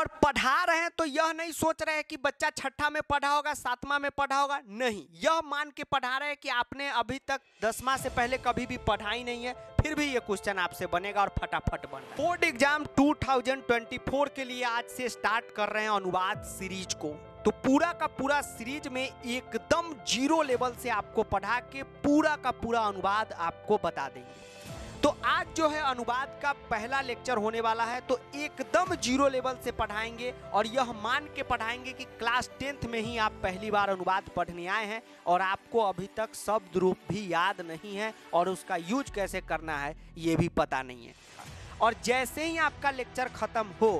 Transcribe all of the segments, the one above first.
और पढ़ा रहे हैं तो यह नहीं सोच रहे हैं कि बच्चा छठा में पढ़ा होगा सातवां में पढ़ा होगा नहीं यह मान के पढ़ा रहे हैं कि आपने अभी तक दसवां से पहले कभी भी पढ़ाई नहीं है फिर भी ये क्वेश्चन आपसे बनेगा और फटाफट बन बोर्ड एग्जाम 2024 के लिए आज से स्टार्ट कर रहे हैं अनुवाद सीरीज को तो पूरा का पूरा सीरीज में एकदम जीरो लेवल से आपको पढ़ा के पूरा का पूरा अनुवाद आपको बता देंगे तो आज जो है अनुवाद का पहला लेक्चर होने वाला है तो एकदम जीरो लेवल से पढ़ाएंगे और यह मान के पढ़ाएंगे कि क्लास टेंथ में ही आप पहली बार अनुवाद पढ़ने आए हैं और आपको अभी तक शब्द रूप भी याद नहीं है और उसका यूज कैसे करना है ये भी पता नहीं है और जैसे ही आपका लेक्चर ख़त्म हो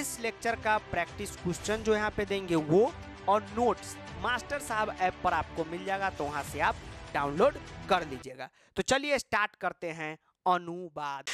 इस लेक्चर का प्रैक्टिस क्वेश्चन जो यहाँ पे देंगे वो और नोट्स मास्टर साहब ऐप पर आपको मिल जाएगा तो वहाँ से आप डाउनलोड कर लीजिएगा तो चलिए स्टार्ट करते हैं अनुवाद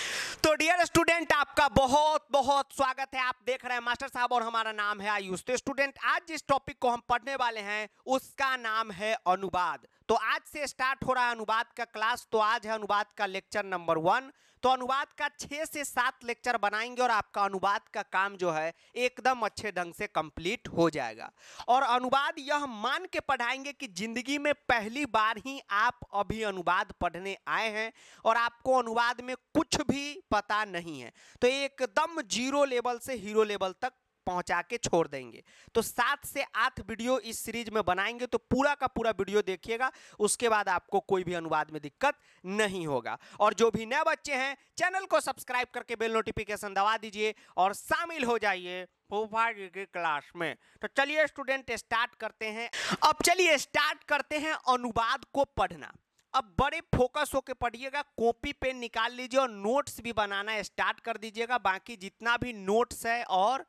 तो डियर स्टूडेंट आपका बहुत बहुत स्वागत है आप देख रहे हैं मास्टर साहब और हमारा नाम है आयुष तो स्टूडेंट आज जिस टॉपिक को हम पढ़ने वाले हैं उसका नाम है अनुवाद तो आज से स्टार्ट हो रहा है अनुवाद का क्लास तो आज है अनुवाद का लेक्चर नंबर वन तो अनुवाद का छः से सात लेक्चर बनाएंगे और आपका अनुवाद का काम जो है एकदम अच्छे ढंग से कंप्लीट हो जाएगा और अनुवाद यह मान के पढ़ाएंगे कि जिंदगी में पहली बार ही आप अभी अनुवाद पढ़ने आए हैं और आपको अनुवाद में कुछ भी पता नहीं है तो एकदम जीरो लेवल से हीरो लेवल तक पहुंचा के छोड़ देंगे तो सात से आठ वीडियो इस सीरीज में बनाएंगे तो पूरा का पूरा वीडियो देखिएगा उसके बाद आपको कोई भी अनुवाद में दिक्कत नहीं होगा और जो भी नए बच्चे हैं चैनल को सब्सक्राइब करके बेल नोटिफिकेशन दबा दीजिए और शामिल हो जाइए की क्लास में तो चलिए स्टूडेंट स्टार्ट करते हैं अब चलिए स्टार्ट करते हैं अनुवाद को पढ़ना अब बड़े फोकस होकर पढ़िएगा कॉपी पेन निकाल लीजिए और नोट्स भी बनाना स्टार्ट कर दीजिएगा बाकी जितना भी नोट्स है और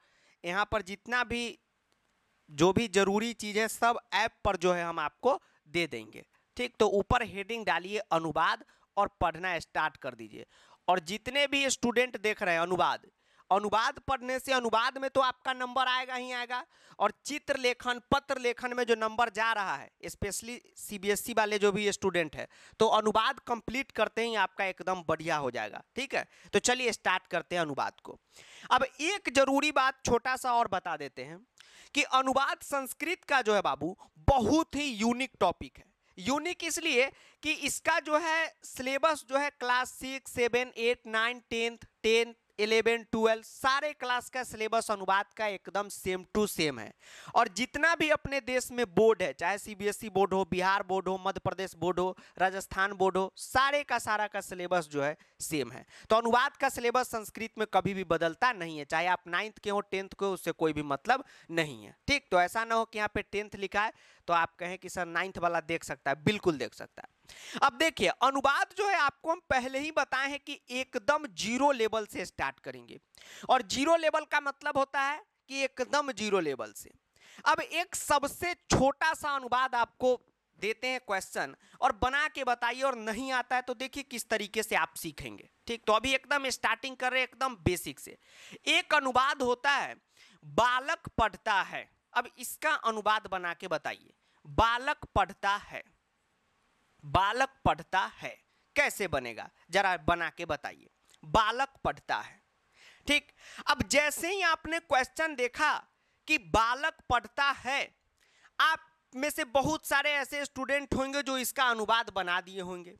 यहाँ पर जितना भी जो भी ज़रूरी चीज़ें सब ऐप पर जो है हम आपको दे देंगे ठीक तो ऊपर हेडिंग डालिए अनुवाद और पढ़ना स्टार्ट कर दीजिए और जितने भी स्टूडेंट देख रहे हैं अनुवाद अनुवाद पढ़ने से अनुवाद में तो आपका नंबर आएगा ही आएगा और चित्र लेखन पत्र लेखन में जो नंबर जा रहा है स्पेशली सीबीएसई वाले जो भी स्टूडेंट है तो अनुवाद कंप्लीट करते ही आपका एकदम बढ़िया हो जाएगा ठीक है तो चलिए स्टार्ट करते हैं अनुवाद को अब एक जरूरी बात छोटा सा और बता देते हैं कि अनुवाद संस्कृत का जो है बाबू बहुत ही यूनिक टॉपिक है यूनिक इसलिए कि इसका जो है सिलेबस जो है class six seven eight nine tenth tenth eleven twelve सारे क्लास का सिलेबस अनुवाद का एकदम सेम टू सेम है और जितना भी अपने देश में बोर्ड है चाहे सीबीएसई बोर्ड हो बिहार बोर्ड हो मध्य प्रदेश बोर्ड हो राजस्थान बोर्ड हो सारे का सारा का सिलेबस जो है सेम है तो अनुवाद का सिलेबस संस्कृत में कभी भी बदलता नहीं है चाहे आप नाइन्थ के हो टेंथ के हो उससे कोई भी मतलब नहीं है ठीक तो ऐसा ना हो कि यहाँ पे टेंथ लिखा है तो आप कहें कि सर नाइन्थ वाला देख सकता है बिल्कुल देख सकता है अब देखिए अनुवाद जो है आपको हम पहले ही बताए हैं कि एकदम जीरो लेवल से स्टार्ट करेंगे और जीरो लेवल का मतलब होता है कि एकदम जीरो लेवल से अब एक सबसे छोटा सा अनुवाद आपको देते हैं क्वेश्चन और बना के बताइए और नहीं आता है तो देखिए किस तरीके से आप सीखेंगे ठीक तो अभी एकदम स्टार्टिंग कर रहे हैं एकदम बेसिक से एक अनुवाद होता है बालक पढ़ता है अब इसका अनुवाद बना के बताइए बालक पढ़ता है बालक पढ़ता है कैसे बनेगा जरा बना के बताइए बालक पढ़ता है ठीक अब जैसे ही आपने क्वेश्चन देखा कि बालक पढ़ता है आप में से बहुत सारे ऐसे स्टूडेंट होंगे जो इसका अनुवाद बना दिए होंगे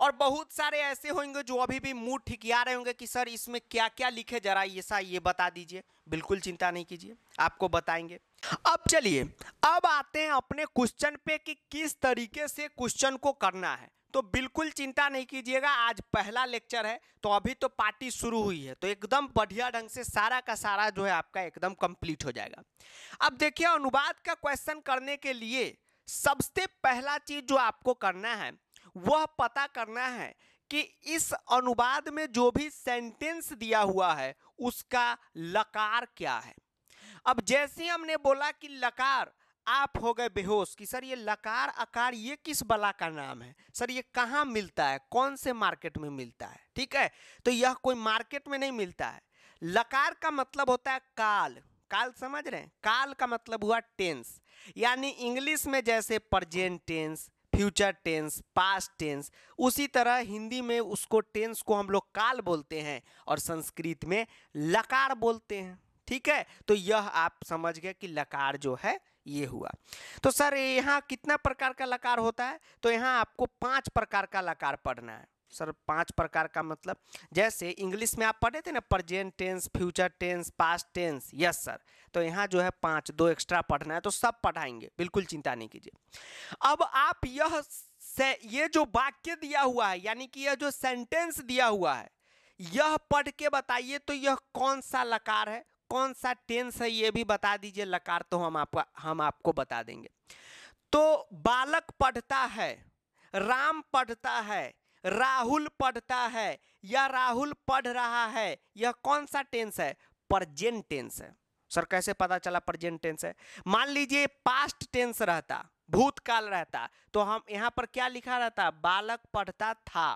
और बहुत सारे ऐसे होंगे जो अभी भी मुंह ठिकिया रहे होंगे कि सर इसमें क्या क्या लिखे जरा ये सा ये बता दीजिए बिल्कुल चिंता नहीं कीजिए आपको बताएंगे अब चलिए अब आते हैं अपने क्वेश्चन पे कि किस तरीके से क्वेश्चन को करना है तो बिल्कुल चिंता नहीं कीजिएगा आज पहला लेक्चर है तो अभी तो पार्टी शुरू हुई है तो एकदम बढ़िया ढंग से सारा का सारा जो है आपका एकदम कंप्लीट हो जाएगा अब देखिए अनुवाद का क्वेश्चन करने के लिए सबसे पहला चीज जो आपको करना है वह पता करना है कि इस अनुवाद में जो भी सेंटेंस दिया हुआ है उसका लकार क्या है अब जैसे हमने बोला कि लकार आप हो गए बेहोश कि सर ये लकार आकार ये किस बला का नाम है सर ये कहाँ मिलता है कौन से मार्केट में मिलता है ठीक है तो यह कोई मार्केट में नहीं मिलता है लकार का मतलब होता है काल काल समझ रहे हैं काल का मतलब हुआ टेंस यानी इंग्लिश में जैसे present tense future tense past tense उसी तरह हिंदी में उसको टेंस को हम लोग काल बोलते हैं और संस्कृत में लकार बोलते हैं ठीक है तो यह आप समझ गए कि लकार जो है ये हुआ तो सर यहाँ कितना प्रकार का लकार होता है तो यहाँ आपको पांच प्रकार का लकार पढ़ना है सर पांच प्रकार का मतलब जैसे इंग्लिश में आप पढ़े थे ना present tense future tense past tense yes sir तो यहाँ जो है पांच दो एक्स्ट्रा पढ़ना है तो सब पढ़ाएंगे बिल्कुल चिंता नहीं कीजिए अब आप यह से ये जो वाक्य दिया हुआ है यानी कि यह जो सेंटेंस दिया हुआ है यह पढ़ के बताइए तो यह कौन सा लकार है कौन सा टेंस है ये भी बता दीजिए लकार तो हम आपका हम आपको बता देंगे तो बालक पढ़ता है राम पढ़ता है राहुल पढ़ता है या राहुल पढ़ रहा है यह कौन सा टेंस है प्रजेंट टेंस है सर कैसे पता चला प्रजेंट टेंस है मान लीजिए पास्ट टेंस रहता भूतकाल रहता तो हम यहाँ पर क्या लिखा रहता बालक पढ़ता था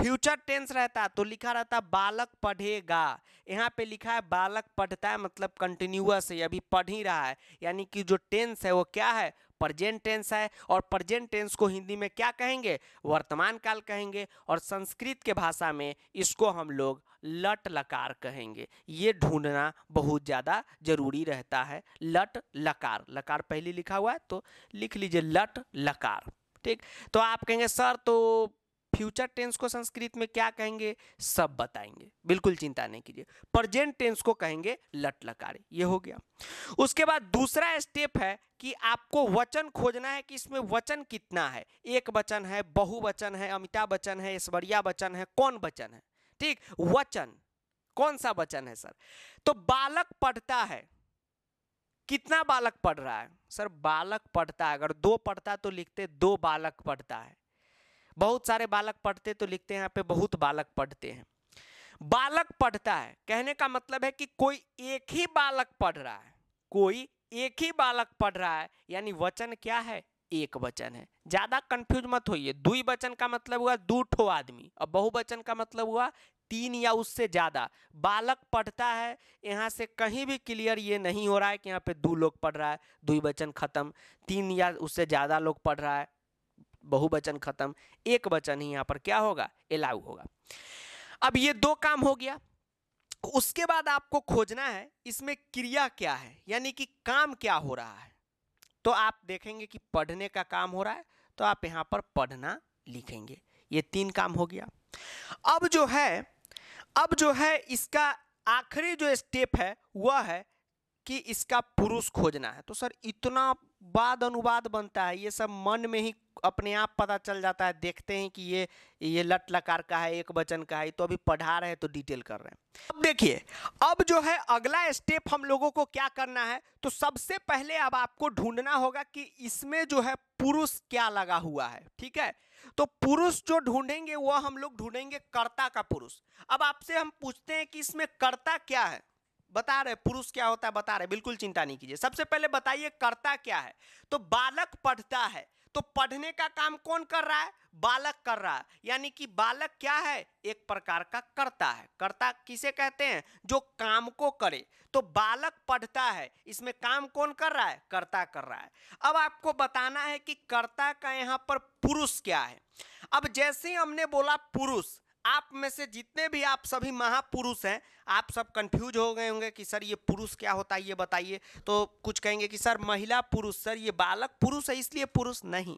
फ्यूचर टेंस रहता तो लिखा रहता बालक पढ़ेगा यहाँ पे लिखा है बालक पढ़ता है मतलब कंटिन्यूअस है अभी पढ़ ही रहा है यानी कि जो टेंस है वो क्या है प्रजेंट टेंस है और प्रजेंट टेंस को हिंदी में क्या कहेंगे वर्तमान काल कहेंगे और संस्कृत के भाषा में इसको हम लोग लट लकार कहेंगे ये ढूंढना बहुत ज़्यादा जरूरी रहता है लट लकार लकार पहले लिखा हुआ है तो लिख लीजिए लट लकार ठीक तो आप कहेंगे सर तो फ्यूचर टेंस को संस्कृत में क्या कहेंगे सब बताएंगे बिल्कुल चिंता नहीं कीजिए प्रजेंट टेंस को कहेंगे लट लकार ये हो गया उसके बाद दूसरा स्टेप है कि आपको वचन खोजना है कि इसमें वचन कितना है एक वचन है बहुवचन है अमिताभ बच्चन है ऐश्वर्या बच्चन है कौन वचन है ठीक वचन कौन सा वचन है सर तो बालक पढ़ता है कितना बालक पढ़ रहा है सर बालक पढ़ता है अगर दो पढ़ता तो लिखते दो बालक पढ़ता है बहुत सारे बालक पढ़ते तो लिखते हैं यहाँ पे बहुत बालक पढ़ते हैं बालक पढ़ता है कहने का मतलब है कि कोई एक ही बालक पढ़ रहा है कोई एक ही बालक पढ़ रहा है यानी वचन क्या है एक वचन है ज्यादा कंफ्यूज मत होइए दुई वचन का मतलब हुआ दो ठो आदमी और बहुवचन का मतलब हुआ तीन या उससे ज़्यादा बालक पढ़ता है यहाँ से कहीं भी क्लियर ये नहीं हो रहा है कि यहाँ पे दो लोग पढ़ रहा है दुई वचन खत्म तीन या उससे ज़्यादा लोग पढ़ रहा है बहुवचन खत्म एक वचन ही यहाँ पर क्या होगा एलाउ होगा अब ये दो काम हो गया उसके बाद आपको खोजना है इसमें क्रिया क्या है यानी कि काम क्या हो रहा है तो आप देखेंगे कि पढ़ने का काम हो रहा है तो आप यहाँ पर पढ़ना लिखेंगे ये तीन काम हो गया अब जो है अब जो है इसका आखिरी जो स्टेप है वह है कि इसका पुरुष खोजना है तो सर इतना बाद अनुवाद बनता है ये सब मन में ही अपने आप पता चल जाता है देखते हैं कि ये ये लट लकार का है एक वचन का है तो अभी पढ़ा रहे हैं तो डिटेल कर रहे हैं अब देखिए अब जो है अगला स्टेप हम लोगों को क्या करना है तो सबसे पहले अब आपको ढूंढना होगा कि इसमें जो है पुरुष क्या लगा हुआ है ठीक है तो पुरुष जो ढूंढेंगे वह हम लोग ढूंढेंगे कर्ता का पुरुष अब आपसे हम पूछते हैं कि इसमें कर्ता क्या है बता रहे पुरुष क्या होता है बता रहे बिल्कुल चिंता नहीं कीजिए सबसे पहले बताइए कर्ता क्या है तो बालक पढ़ता है तो पढ़ने का काम कौन कर रहा है बालक कर रहा है यानी कि बालक क्या है एक प्रकार का करता है करता किसे कहते हैं जो काम को करे तो बालक पढ़ता है इसमें काम कौन कर रहा है करता कर रहा है अब आपको बताना है कि कर्ता का यहाँ पर पुरुष क्या है अब जैसे हमने बोला पुरुष आप में से जितने भी आप सभी महापुरुष हैं आप सब कंफ्यूज हो गए होंगे कि सर ये पुरुष क्या होता है ये बताइए तो कुछ कहेंगे कि सर महिला पुरुष सर ये बालक पुरुष है इसलिए पुरुष नहीं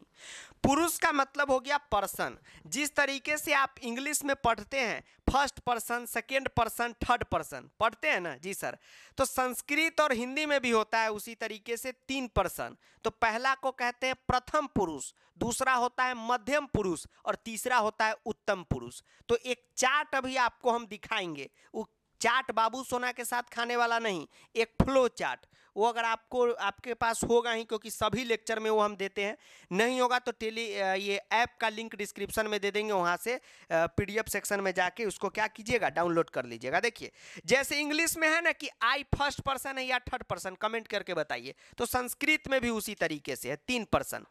पुरुष का मतलब हो गया पर्सन जिस तरीके से आप इंग्लिश में पढ़ते हैं first person second person third person पढ़ते हैं ना जी सर तो संस्कृत और हिंदी में भी होता है उसी तरीके से तीन पर्सन तो पहला को कहते हैं प्रथम पुरुष दूसरा होता है मध्यम पुरुष और तीसरा होता है उत्तम पुरुष तो एक चार्ट अभी आपको हम दिखाएंगे वो चार्ट बाबू सोना के साथ खाने वाला नहीं एक फ्लो चार्ट वो अगर आपको आपके पास होगा ही क्योंकि सभी लेक्चर में वो हम देते हैं नहीं होगा तो टेली ये ऐप का लिंक डिस्क्रिप्शन में दे देंगे वहाँ से पीडीएफ सेक्शन में जाके उसको क्या कीजिएगा डाउनलोड कर लीजिएगा देखिए जैसे इंग्लिश में है ना कि आई फर्स्ट पर्सन है या थर्ड पर्सन कमेंट करके बताइए तो संस्कृत में भी उसी तरीके से है तीन पर्सन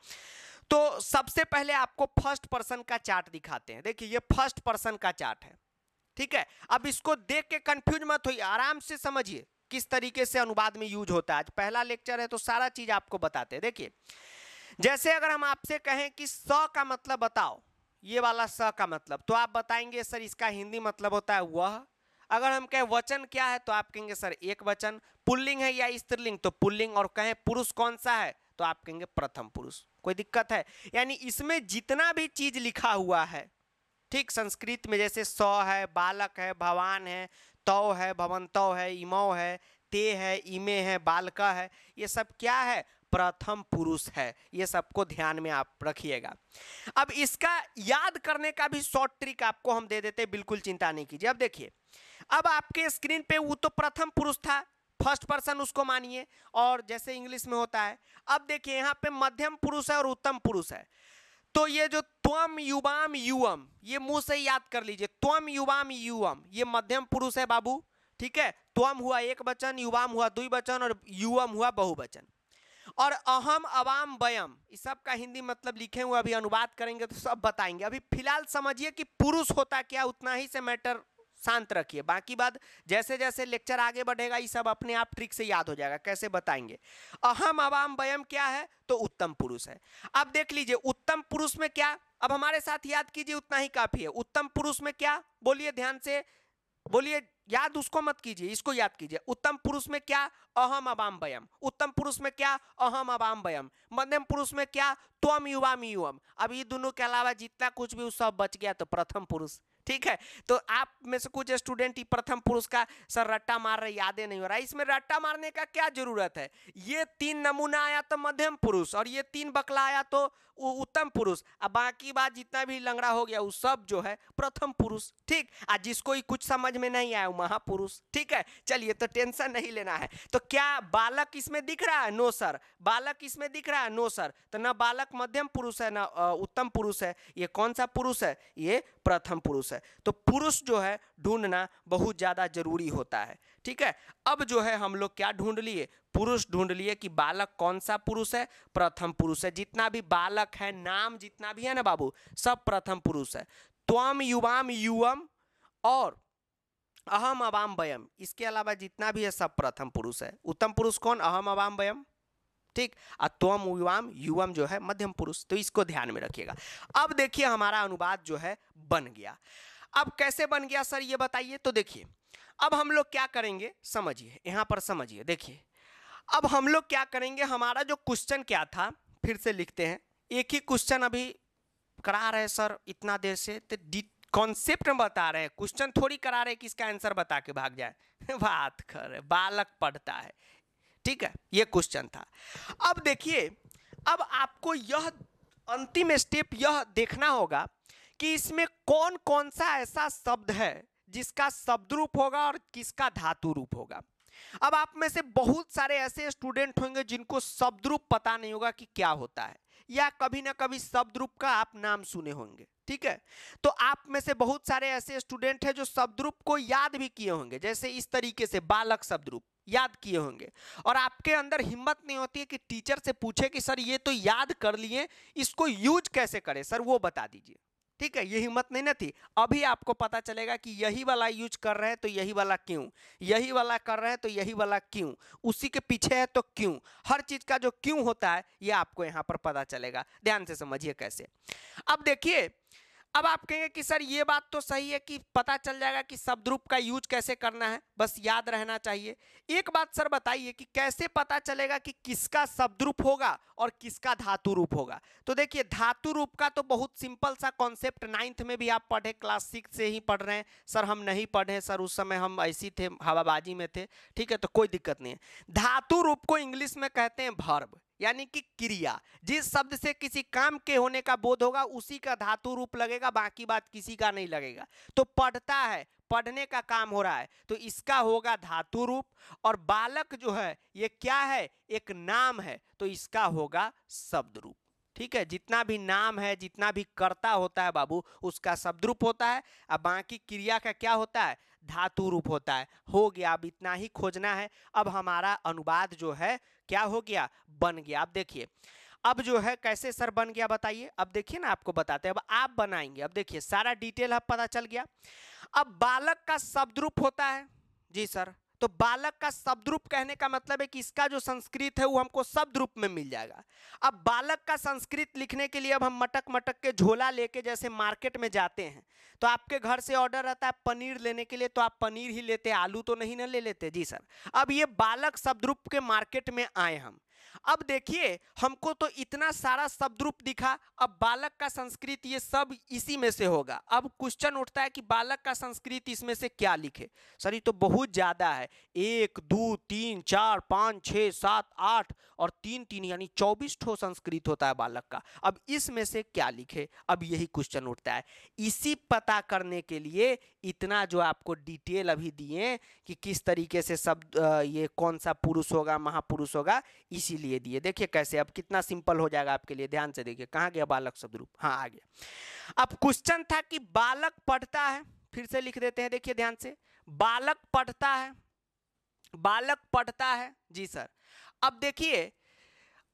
तो सबसे पहले आपको फर्स्ट पर्सन का चार्ट दिखाते हैं देखिए ये फर्स्ट पर्सन का चार्ट है ठीक है अब इसको देख के कंफ्यूज मत हो आराम से समझिए किस तरीके से अनुवाद में यूज होता है आज पहला लेक्चर है तो सारा चीज़ आपको बताते हैं देखिए जैसे अगर हम आपसे कहें कि स का मतलब बताओ ये वाला स का मतलब तो आप बताएंगे सर इसका हिंदी मतलब होता है वह अगर हम कहें वचन क्या है तो आप कहेंगे सर एक वचन पुल्लिंग है या स्त्रीलिंग तो पुल्लिंग और कहें पुरुष कौन सा है तो आप कहेंगे प्रथम पुरुष कोई दिक्कत है यानी इसमें जितना भी चीज लिखा हुआ है ठीक संस्कृत में जैसे स है बालक है भवान है तव है भवंतव है इमौ है ते है इमे है बालका है ये सब क्या है प्रथम पुरुष है ये सबको ध्यान में आप रखिएगा अब इसका याद करने का भी शॉर्ट ट्रिक आपको हम दे देते बिल्कुल चिंता नहीं कीजिए अब देखिए अब आपके स्क्रीन पे वो तो प्रथम पुरुष था फर्स्ट पर्सन उसको मानिए और जैसे इंग्लिश में होता है अब देखिए यहाँ पे मध्यम पुरुष है और उत्तम पुरुष है तो ये जो त्वम युवाम युवम ये मुंह से याद कर लीजिए त्वम युवाम युवम ये मध्यम पुरुष है बाबू ठीक है त्वम हुआ एक बचन युवाम हुआ दुई बचन और युवम हुआ बहुवचन और अहम अवाम वयम इस सब का हिंदी मतलब लिखे हुए अभी अनुवाद करेंगे तो सब बताएंगे अभी फिलहाल समझिए कि पुरुष होता क्या उतना ही से मैटर शांत रखिए बाकी बात जैसे जैसे लेक्चर आगे बढ़ेगा ये सब अपने आप ट्रिक से याद हो जाएगा कैसे बताएंगे अहम अवाम वयम क्या है तो उत्तम पुरुष है अब देख लीजिए उत्तम पुरुष में क्या अब हमारे साथ याद कीजिए उतना ही काफी है उत्तम पुरुष में क्या बोलिए ध्यान से बोलिए याद उसको मत कीजिए इसको याद कीजिए उत्तम पुरुष में क्या अहम अवाम वयम उत्तम पुरुष में क्या अहम अवाम वयम मध्यम पुरुष में क्या त्वम युवाम युवम अब ये दोनों के अलावा जितना कुछ भी उस सब बच गया तो प्रथम पुरुष ठीक है तो आप में से कुछ स्टूडेंट प्रथम पुरुष का सर रट्टा मार रहे यादें नहीं हो रहा इसमें रट्टा मारने का क्या जरूरत है ये तीन नमूना आया तो मध्यम पुरुष और ये तीन बकला आया तो उत्तम पुरुष अब बाकी बात जितना भी लंगड़ा हो गया वो सब जो है प्रथम पुरुष ठीक आज जिसको ही कुछ समझ में नहीं आया महापुरुष ठीक है चलिए तो टेंशन नहीं लेना है तो क्या बालक इसमें दिख रहा है नो सर बालक इसमें दिख रहा है नो सर तो ना बालक मध्यम पुरुष है ना उत्तम पुरुष है ये कौन सा पुरुष है ये प्रथम पुरुष है है तो पुरुष जो है ढूंढना बहुत ज़्यादा जरूरी होता है ठीक है अब जो है हम लोग क्या ढूंढ लिए पुरुष ढूंढ लिए कि बालक कौन सा पुरुष है प्रथम पुरुष है जितना भी बालक है नाम जितना भी है ना बाबू सब प्रथम पुरुष है त्वम युवाम युवम और अहम अवाम वयम इसके अलावा जितना भी है सब प्रथम पुरुष है उत्तम पुरुष कौन अहम अवाम वयम ठीक और त्वम युवाम युवम जो है मध्यम पुरुष तो इसको ध्यान में रखिएगा अब देखिए हमारा अनुवाद जो है बन गया अब कैसे बन गया सर ये बताइए तो देखिए अब हम लोग क्या करेंगे समझिए यहाँ पर समझिए देखिए अब हम लोग क्या करेंगे हमारा जो क्वेश्चन क्या था फिर से लिखते हैं एक ही क्वेश्चन अभी करा रहे सर इतना देर से तो डी कॉन्सेप्ट में बता रहे हैं क्वेश्चन थोड़ी करा रहे हैं कि इसका आंसर बता के भाग जाए बात कर बालक पढ़ता है ठीक है ये क्वेश्चन था अब देखिए अब आपको यह अंतिम स्टेप यह देखना होगा कि इसमें कौन कौन सा ऐसा शब्द है जिसका शब्द रूप होगा और किसका धातु रूप होगा अब आप में से बहुत सारे ऐसे स्टूडेंट होंगे जिनको शब्द रूप पता नहीं होगा कि क्या होता है या कभी ना कभी शब्द रूप का आप नाम सुने होंगे ठीक है तो आप में से बहुत सारे ऐसे स्टूडेंट हैं जो शब्द रूप को याद भी किए होंगे जैसे इस तरीके से बालक शब्द रूप याद किए होंगे और आपके अंदर हिम्मत नहीं होती है कि टीचर से पूछे कि सर ये तो याद कर लिए इसको यूज कैसे करें सर वो बता दीजिए ठीक है ये हिम्मत नहीं ना थी अभी आपको पता चलेगा कि यही वाला यूज कर रहे हैं तो यही वाला क्यों यही वाला कर रहे हैं तो यही वाला क्यों उसी के पीछे है तो क्यों हर चीज का जो क्यों होता है ये आपको यहाँ पर पता चलेगा ध्यान से समझिए कैसे अब देखिए अब आप कहेंगे कि सर ये बात तो सही है कि पता चल जाएगा कि शब्द रूप का यूज कैसे करना है बस याद रहना चाहिए एक बात सर बताइए कि कैसे पता चलेगा कि किसका शब्द रूप होगा और किसका धातु रूप होगा तो देखिए धातु रूप का तो बहुत सिंपल सा कॉन्सेप्ट नाइन्थ में भी आप पढ़े क्लास सिक्स से ही पढ़ रहे हैं सर हम नहीं पढ़े सर उस समय हम ऐसी थे हवाबाजी में थे ठीक है तो कोई दिक्कत नहीं है धातु रूप को इंग्लिश में कहते हैं भर्ब यानी कि क्रिया जिस शब्द से किसी काम के होने का बोध होगा उसी का धातु रूप लगेगा बाकी बात किसी का नहीं लगेगा तो पढ़ता है पढ़ने का काम हो रहा है तो इसका होगा धातु रूप और बालक जो है ये क्या है एक नाम है तो इसका होगा शब्द रूप ठीक है जितना भी नाम है जितना भी कर्ता होता है बाबू उसका शब्द रूप होता है और बाकी क्रिया का क्या होता है धातु रूप होता है हो गया अब इतना ही खोजना है अब हमारा अनुवाद जो है क्या हो गया बन गया अब देखिए अब जो है कैसे सर बन गया बताइए अब देखिए ना आपको बताते हैं अब आप बनाएंगे अब देखिए सारा डिटेल अब पता चल गया अब बालक का शब्द रूप होता है जी सर तो बालक का शब्द रूप कहने का मतलब है कि इसका जो संस्कृत है वो हमको शब्द रूप में मिल जाएगा अब बालक का संस्कृत लिखने के लिए अब हम मटक मटक के झोला लेके जैसे मार्केट में जाते हैं तो आपके घर से ऑर्डर रहता है पनीर लेने के लिए तो आप पनीर ही लेते आलू तो नहीं ना ले लेते जी सर अब ये बालक शब्द रूप के मार्केट में आए हम अब देखिए हमको तो इतना सारा रूप दिखा अब बालक का संस्कृत ये सब इसी में से होगा अब क्वेश्चन उठता है कि बालक का संस्कृत इसमें से क्या लिखे सर ये तो बहुत ज़्यादा है एक दो तीन चार पाँच छः सात आठ और तीन तीन यानी चौबीस ठो संस्कृत होता है बालक का अब इसमें से क्या लिखे अब यही क्वेश्चन उठता है इसी पता करने के लिए इतना जो आपको डिटेल अभी दिए कि किस तरीके से शब्द ये कौन सा पुरुष होगा महापुरुष होगा इसी इसीलिए दिए देखिए कैसे अब कितना सिंपल हो जाएगा आपके लिए ध्यान से देखिए कहाँ गया बालक शब्द रूप हाँ आ गया अब क्वेश्चन था कि बालक पढ़ता है फिर से लिख देते हैं देखिए ध्यान से बालक पढ़ता है बालक पढ़ता है जी सर अब देखिए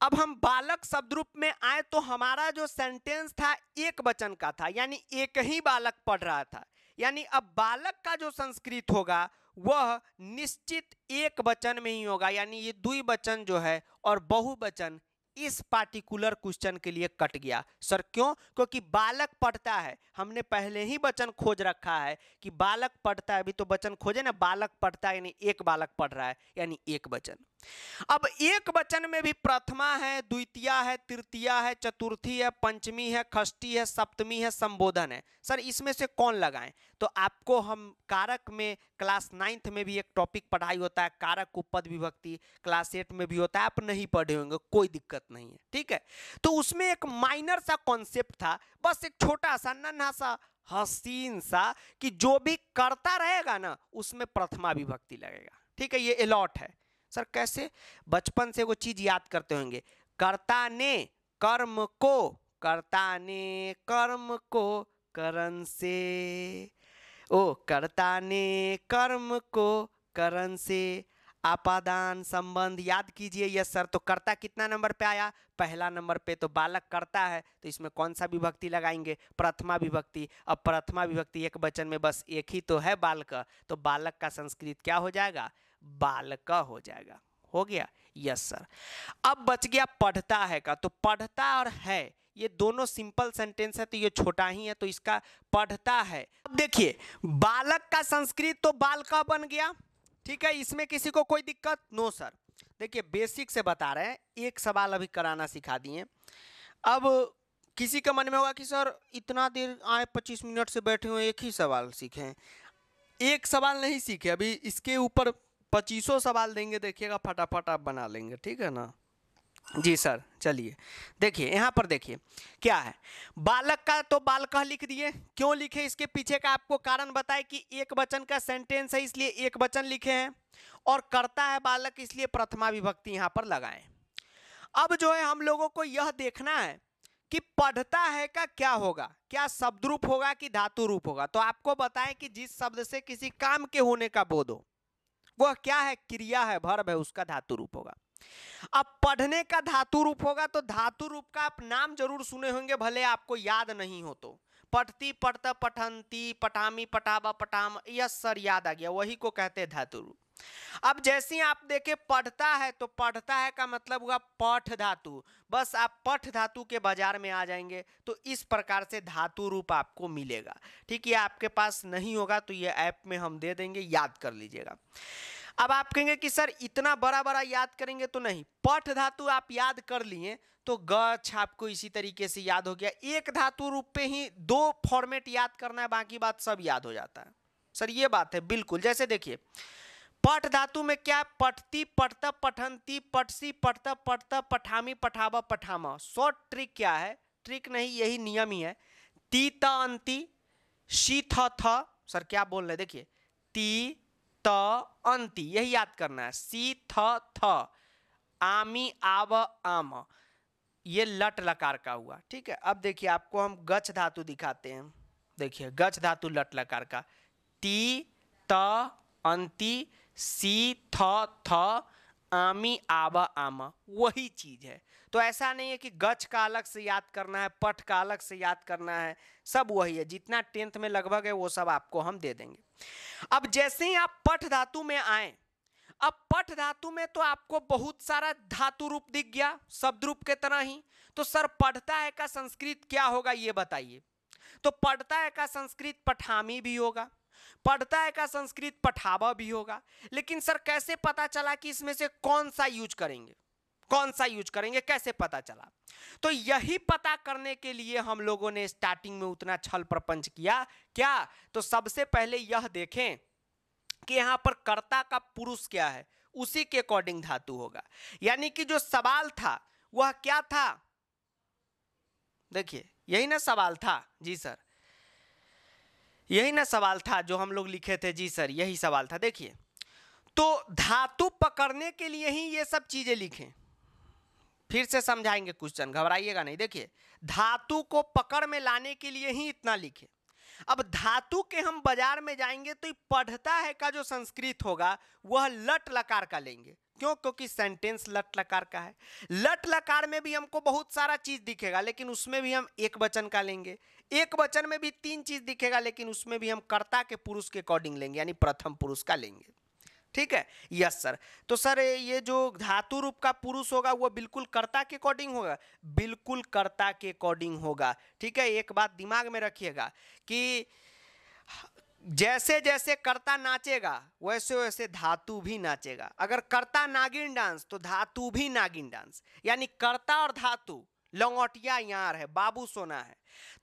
अब हम बालक शब्द रूप में आए तो हमारा जो सेंटेंस था एक वचन का था यानी एक ही बालक पढ़ रहा था यानी अब बालक का जो संस्कृत होगा वह निश्चित एक वचन में ही होगा यानी ये वचन जो है और बहुवचन इस पार्टिकुलर क्वेश्चन के लिए कट गया सर क्यों क्योंकि बालक पढ़ता है हमने पहले ही वचन खोज रखा है कि बालक पढ़ता है अभी तो वचन खोजे ना बालक पढ़ता है यानी एक बालक पढ़ रहा है यानी एक वचन अब एक वचन में भी प्रथमा है द्वितीय है तृतीया है चतुर्थी है पंचमी है खष्टी है सप्तमी है संबोधन है सर इसमें से कौन लगाएं तो आपको हम कारक में क्लास नाइन्थ में भी एक टॉपिक पढ़ाई होता है कारक उपपद विभक्ति क्लास एट में भी होता है आप नहीं पढ़े होंगे कोई दिक्कत नहीं है ठीक है तो उसमें एक माइनर सा कॉन्सेप्ट था बस एक छोटा सा नन्हा सा हसीन सा कि जो भी करता रहेगा ना उसमें प्रथमा विभक्ति लगेगा ठीक है ये अलॉट है सर कैसे बचपन से वो चीज़ याद करते होंगे कर्ता ने कर्म को कर्ता ने कर्म को करण से ओ कर्ता ने कर्म को करण से आपादान संबंध याद कीजिए यस सर तो कर्ता कितना नंबर पे आया पहला नंबर पे तो बालक करता है तो इसमें कौन सा विभक्ति लगाएंगे प्रथमा विभक्ति अब प्रथमा विभक्ति एक वचन में बस एक ही तो है बालक तो बालक का संस्कृत क्या हो जाएगा बालका हो जाएगा हो गया यस सर अब बच गया पढ़ता है का तो पढ़ता और है ये दोनों सिंपल सेंटेंस है तो ये छोटा ही है तो इसका पढ़ता है अब देखिए बालक का संस्कृत तो बालका बन गया ठीक है इसमें किसी को कोई दिक्कत नो सर देखिए बेसिक से बता रहे हैं एक सवाल अभी कराना सिखा दिए अब किसी के मन में होगा कि सर इतना देर आए पच्चीस मिनट से बैठे हुए एक ही सवाल सीखें एक सवाल नहीं सीखे अभी इसके ऊपर पच्चीसों सवाल देंगे देखिएगा फटाफट आप बना लेंगे ठीक है ना जी सर चलिए देखिए यहाँ पर देखिए क्या है बालक का तो बालकह लिख दिए क्यों लिखे इसके पीछे का आपको कारण बताए कि एक वचन का सेंटेंस है इसलिए एक वचन लिखे हैं और करता है बालक इसलिए प्रथमा विभक्ति यहाँ पर लगाएं अब जो है हम लोगों को यह देखना है कि पढ़ता है का क्या होगा क्या शब्द रूप होगा कि धातु रूप होगा तो आपको बताएं कि जिस शब्द से किसी काम के होने का बोध हो वह क्या है क्रिया है भर्व है उसका धातु रूप होगा अब पढ़ने का धातु रूप होगा तो धातु रूप का आप नाम जरूर सुने होंगे भले आपको याद नहीं हो तो पढ़ती पढ़ता पठंती पटामी पटावा पटाम यस सर याद आ गया वही को कहते हैं धातु रूप अब जैसे आप देखे पढ़ता है तो पढ़ता है का मतलब हुआ पठ धातु बस आप पठ धातु के बाजार में आ जाएंगे तो इस प्रकार से धातु रूप आपको मिलेगा ठीक है आपके पास नहीं होगा तो ये ऐप में हम दे देंगे याद कर लीजिएगा अब आप कहेंगे कि सर इतना बड़ा बड़ा याद करेंगे तो नहीं पठ धातु आप याद कर लिए तो गच आपको इसी तरीके से याद हो गया एक धातु रूप पे ही दो फॉर्मेट याद करना है बाकी बात सब याद हो जाता है सर ये बात है बिल्कुल जैसे देखिए पठ धातु में क्या पठती पठत पठंती पटसी पठत पठत पठामी पठावा पठामा शॉर्ट ट्रिक क्या है ट्रिक नहीं यही नियम ही है ती त अंति शी थ थ सर क्या बोल रहे देखिए ती त अंति यही याद करना है सी थ थ आमी आव आम ये लट लकार का हुआ ठीक है अब देखिए आपको हम गच धातु दिखाते हैं देखिए गच धातु लट लकार का ती त अंति सी थ थ आमी आवा आमा वही चीज़ है तो ऐसा नहीं है कि गच का अलग से याद करना है पठ का अलग से याद करना है सब वही है जितना टेंथ में लगभग है वो सब आपको हम दे देंगे अब जैसे ही आप पठ धातु में आए अब पठ धातु में तो आपको बहुत सारा धातु रूप दिख गया शब्द रूप के तरह ही तो सर पढ़ता है का संस्कृत क्या होगा ये बताइए तो पढ़ता है का संस्कृत पठामी भी होगा पढ़ता है का संस्कृत पठावा भी होगा लेकिन सर कैसे पता चला कि इसमें से कौन सा यूज करेंगे कौन सा यूज करेंगे कैसे पता चला तो यही पता करने के लिए हम लोगों ने स्टार्टिंग में उतना छल प्रपंच किया क्या तो सबसे पहले यह देखें कि यहां पर कर्ता का पुरुष क्या है उसी के अकॉर्डिंग धातु होगा यानी कि जो सवाल था वह क्या था देखिए यही ना सवाल था जी सर यही ना सवाल था जो हम लोग लिखे थे जी सर यही सवाल था देखिए तो धातु पकड़ने के लिए ही ये सब चीज़ें लिखें फिर से समझाएंगे क्वेश्चन घबराइएगा नहीं देखिए धातु को पकड़ में लाने के लिए ही इतना लिखे अब धातु के हम बाजार में जाएंगे तो पढ़ता है का जो संस्कृत होगा वह लट लकार का लेंगे क्यों क्योंकि सेंटेंस लट लकार का है लट लकार में भी हमको बहुत सारा चीज दिखेगा लेकिन उसमें भी हम एक वचन का लेंगे एक वचन में भी तीन चीज दिखेगा लेकिन उसमें भी हम कर्ता के पुरुष के अकॉर्डिंग लेंगे यानी प्रथम पुरुष का लेंगे ठीक है यस सर तो सर ये जो धातु रूप का पुरुष होगा वो बिल्कुल कर्ता के अकॉर्डिंग होगा बिल्कुल कर्ता के अकॉर्डिंग होगा ठीक है एक बात दिमाग में रखिएगा कि जैसे जैसे कर्ता नाचेगा वैसे वैसे धातु भी नाचेगा अगर कर्ता नागिन डांस तो धातु भी नागिन डांस यानी कर्ता और धातु लंगोटिया यार है बाबू सोना है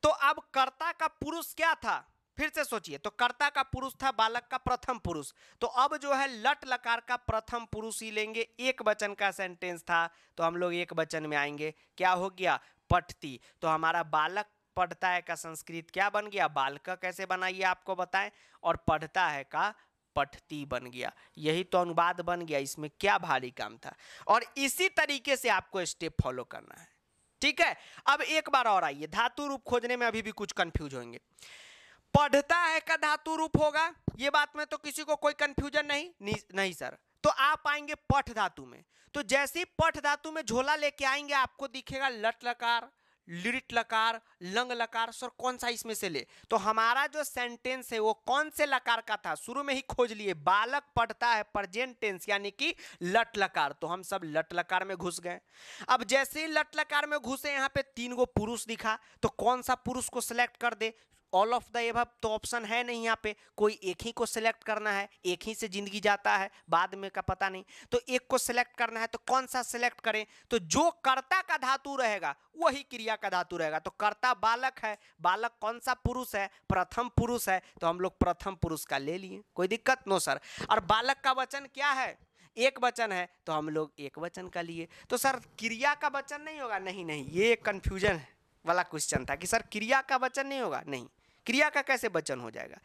तो अब कर्ता का पुरुष क्या था फिर से सोचिए तो कर्ता का पुरुष था बालक का प्रथम पुरुष तो अब जो है लट लकार का प्रथम पुरुष ही लेंगे एक वचन का सेंटेंस था तो हम लोग एक वचन में आएंगे क्या हो गया पटती तो हमारा बालक पढ़ता है का संस्कृत क्या बन गया बालका कैसे बनाइए आपको बताएं और पढ़ता है का पठती बन गया यही तो अनुवाद बन गया इसमें क्या भारी काम था और इसी तरीके से आपको स्टेप फॉलो करना है ठीक है अब एक बार और आइए धातु रूप खोजने में अभी भी कुछ कंफ्यूज होंगे पढ़ता है का धातु रूप होगा ये बात में तो किसी को कोई कंफ्यूजन नहीं नहीं, नहीं सर तो आप आएंगे पठ धातु में तो जैसे ही पठ धातु में झोला लेके आएंगे आपको दिखेगा लट लकार लिरिट लकार लंग लकार सर कौन सा इसमें से ले तो हमारा जो सेंटेंस है वो कौन से लकार का था शुरू में ही खोज लिए बालक पढ़ता है प्रजेंट टेंस यानी कि लट लकार तो हम सब लट लकार में घुस गए अब जैसे ही लट लकार में घुसे यहाँ पे तीन गो पुरुष दिखा तो कौन सा पुरुष को सिलेक्ट कर they all of the above तो ऑप्शन है नहीं यहाँ पे कोई एक ही को सिलेक्ट करना है एक ही से ज़िंदगी जाता है बाद में का पता नहीं तो एक को सिलेक्ट करना है तो कौन सा सिलेक्ट करें तो जो कर्ता का धातु रहेगा वही क्रिया का धातु रहेगा तो कर्ता बालक है बालक कौन सा पुरुष है प्रथम पुरुष है तो हम लोग प्रथम पुरुष का ले लिए कोई दिक्कत नो सर और बालक का वचन क्या है एक वचन है तो हम लोग एक वचन का लिए तो सर क्रिया का वचन नहीं होगा नहीं नहीं ये एक कन्फ्यूजन है वाला क्वेश्चन था कि सर क्रिया का वचन नहीं होगा नहीं क्रिया का कैसे वचन हो जाएगा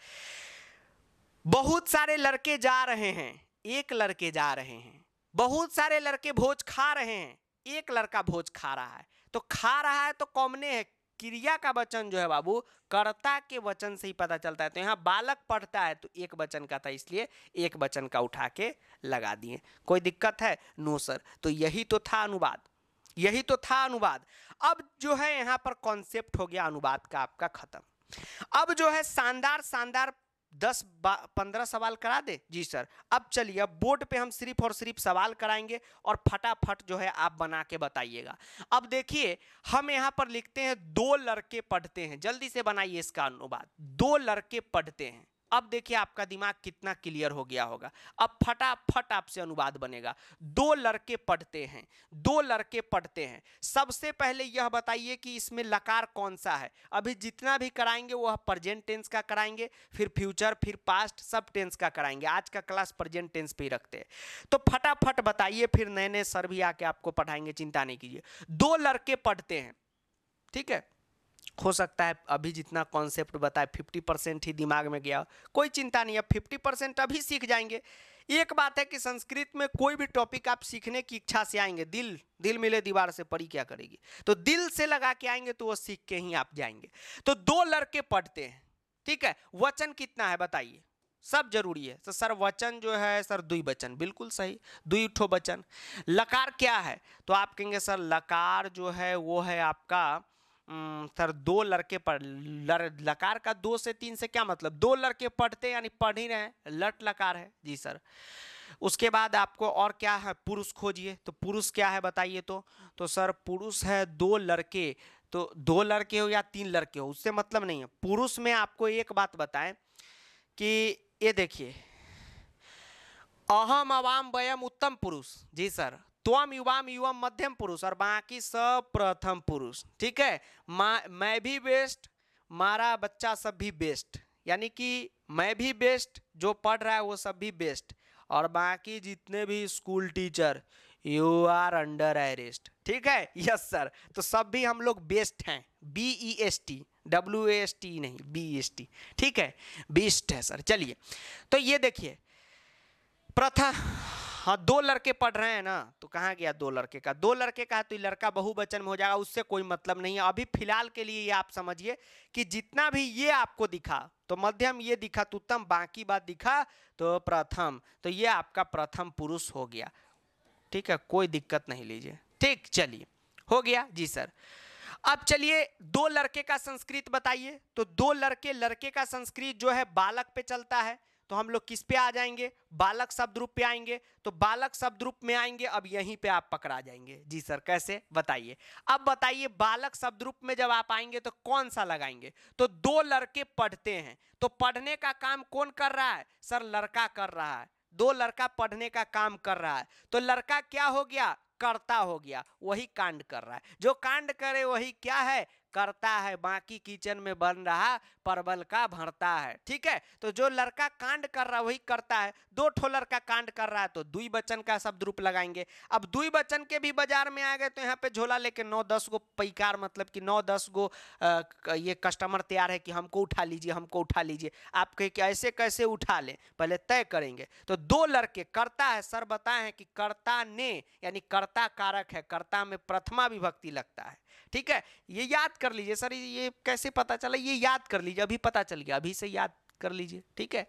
बहुत सारे लड़के जा रहे हैं एक लड़के जा रहे हैं बहुत सारे लड़के भोज खा रहे हैं एक लड़का भोज खा रहा है तो खा रहा है तो कॉमने है क्रिया का वचन जो है बाबू कर्ता के वचन से ही पता चलता है तो यहाँ बालक पढ़ता है तो एक वचन का था इसलिए एक वचन का उठा के लगा दिए कोई दिक्कत है नो सर तो यही तो था अनुवाद यही तो था अनुवाद अब जो है यहाँ पर कॉन्सेप्ट हो गया अनुवाद का आपका खत्म अब जो है शानदार शानदार दस पंद्रह सवाल करा दे जी सर अब चलिए अब बोर्ड पे हम सिर्फ और सिर्फ सवाल कराएंगे और फटाफट जो है आप बना के बताइएगा अब देखिए हम यहाँ पर लिखते हैं दो लड़के पढ़ते हैं जल्दी से बनाइए इसका अनुवाद दो लड़के पढ़ते हैं अब देखिए आपका दिमाग कितना क्लियर हो गया होगा अब फटाफट आपसे अनुवाद बनेगा दो लड़के पढ़ते हैं दो लड़के पढ़ते हैं सबसे पहले यह बताइए कि इसमें लकार कौन सा है अभी जितना भी कराएंगे वह प्रजेंट टेंस का कराएंगे फिर फ्यूचर फिर पास्ट सब टेंस का कराएंगे आज का क्लास प्रजेंट टेंस पे ही रखते हैं तो फटाफट बताइए फिर नए नए सर भी आके आपको पढ़ाएंगे चिंता नहीं कीजिए दो लड़के पढ़ते हैं ठीक है हो सकता है अभी जितना कॉन्सेप्ट बताए फिफ्टी परसेंट ही दिमाग में गया कोई चिंता नहीं अब फिफ्टी परसेंट अभी सीख जाएंगे एक बात है कि संस्कृत में कोई भी टॉपिक आप सीखने की इच्छा से आएंगे दिल दिल मिले दीवार से परी क्या करेगी तो दिल से लगा के आएंगे तो वो सीख के ही आप जाएंगे तो दो लड़के पढ़ते हैं ठीक है वचन कितना है बताइए सब जरूरी है तो सर वचन जो है सर दुई वचन बिल्कुल सही दुई ठो वचन लकार क्या है तो आप कहेंगे सर लकार जो है वो है आपका हम्म, सर दो लड़के पढ़ लर लकार का दो से तीन से क्या मतलब दो लड़के पढ़ते यानी पढ़ ही रहे लट लकार है जी सर उसके बाद आपको और क्या है पुरुष खोजिए तो पुरुष क्या है बताइए तो तो सर पुरुष है दो लड़के तो दो लड़के हो या तीन लड़के हो उससे मतलब नहीं है पुरुष में आपको एक बात बताएं कि ये देखिए अहम आवाम वयम उत्तम पुरुष जी सर त्वम युवाम युवम मध्यम पुरुष और बाकी सब प्रथम पुरुष ठीक है मैं भी बेस्ट मारा बच्चा सब भी बेस्ट यानी कि मैं भी बेस्ट जो पढ़ रहा है वो सब भी बेस्ट और बाकी जितने भी school teacher you are under arrest ठीक है यस सर तो सब भी हम लोग बेस्ट हैं B E S T W S T नहीं बी एस टी ठीक है बेस्ट है सर चलिए तो ये देखिए प्रथम हाँ दो लड़के पढ़ रहे हैं ना तो कहाँ गया दो लड़के का दो लड़के का है तो लड़का बहुवचन में हो जाएगा उससे कोई मतलब नहीं है अभी फिलहाल के लिए ये आप समझिए कि जितना भी ये आपको दिखा तो मध्यम ये दिखा तो उत्तम बाकी बात दिखा तो प्रथम तो ये आपका प्रथम पुरुष हो गया ठीक है कोई दिक्कत नहीं लीजिए ठीक चलिए हो गया जी सर अब चलिए दो लड़के का संस्कृत बताइए तो दो लड़के लड़के का संस्कृत जो है बालक पे चलता है तो हम लोग किस पे आ जाएंगे बालक शब्द रूप पे आएंगे तो बालक शब्द रूप में आएंगे अब यहीं पे आप पकड़ा जाएंगे जी सर कैसे बताइए अब बताइए बालक शब्द रूप में जब आप आएंगे तो कौन सा लगाएंगे तो दो लड़के पढ़ते हैं तो पढ़ने का काम कौन कर रहा है सर लड़का कर रहा है दो लड़का पढ़ने का काम कर रहा है तो लड़का क्या हो गया करता हो गया वही कांड कर रहा है जो कांड करे वही क्या है करता है बाकी किचन में बन रहा परवल का भरता है ठीक है तो जो लड़का कांड कर रहा है वही करता है दो ठो लड़का कांड कर रहा है तो दुई बचन का शब्द रूप लगाएंगे अब दुई बचन के भी बाजार में आ गए तो यहाँ पे झोला लेके नौ दस गो पैकार मतलब कि नौ दस गो आ, ये कस्टमर तैयार है कि हमको उठा लीजिए हमको उठा लीजिए आप कहे कि ऐसे कैसे उठा लें पहले तय करेंगे तो दो लड़के करता है सर बताए कि कर्ता ने यानी कर्ता कारक है कर्ता में प्रथमा विभक्ति लगता है ठीक है ये याद कर लीजिए सर ये कैसे पता चला ये याद कर लीजिए अभी पता चल गया अभी से याद कर लीजिए ठीक है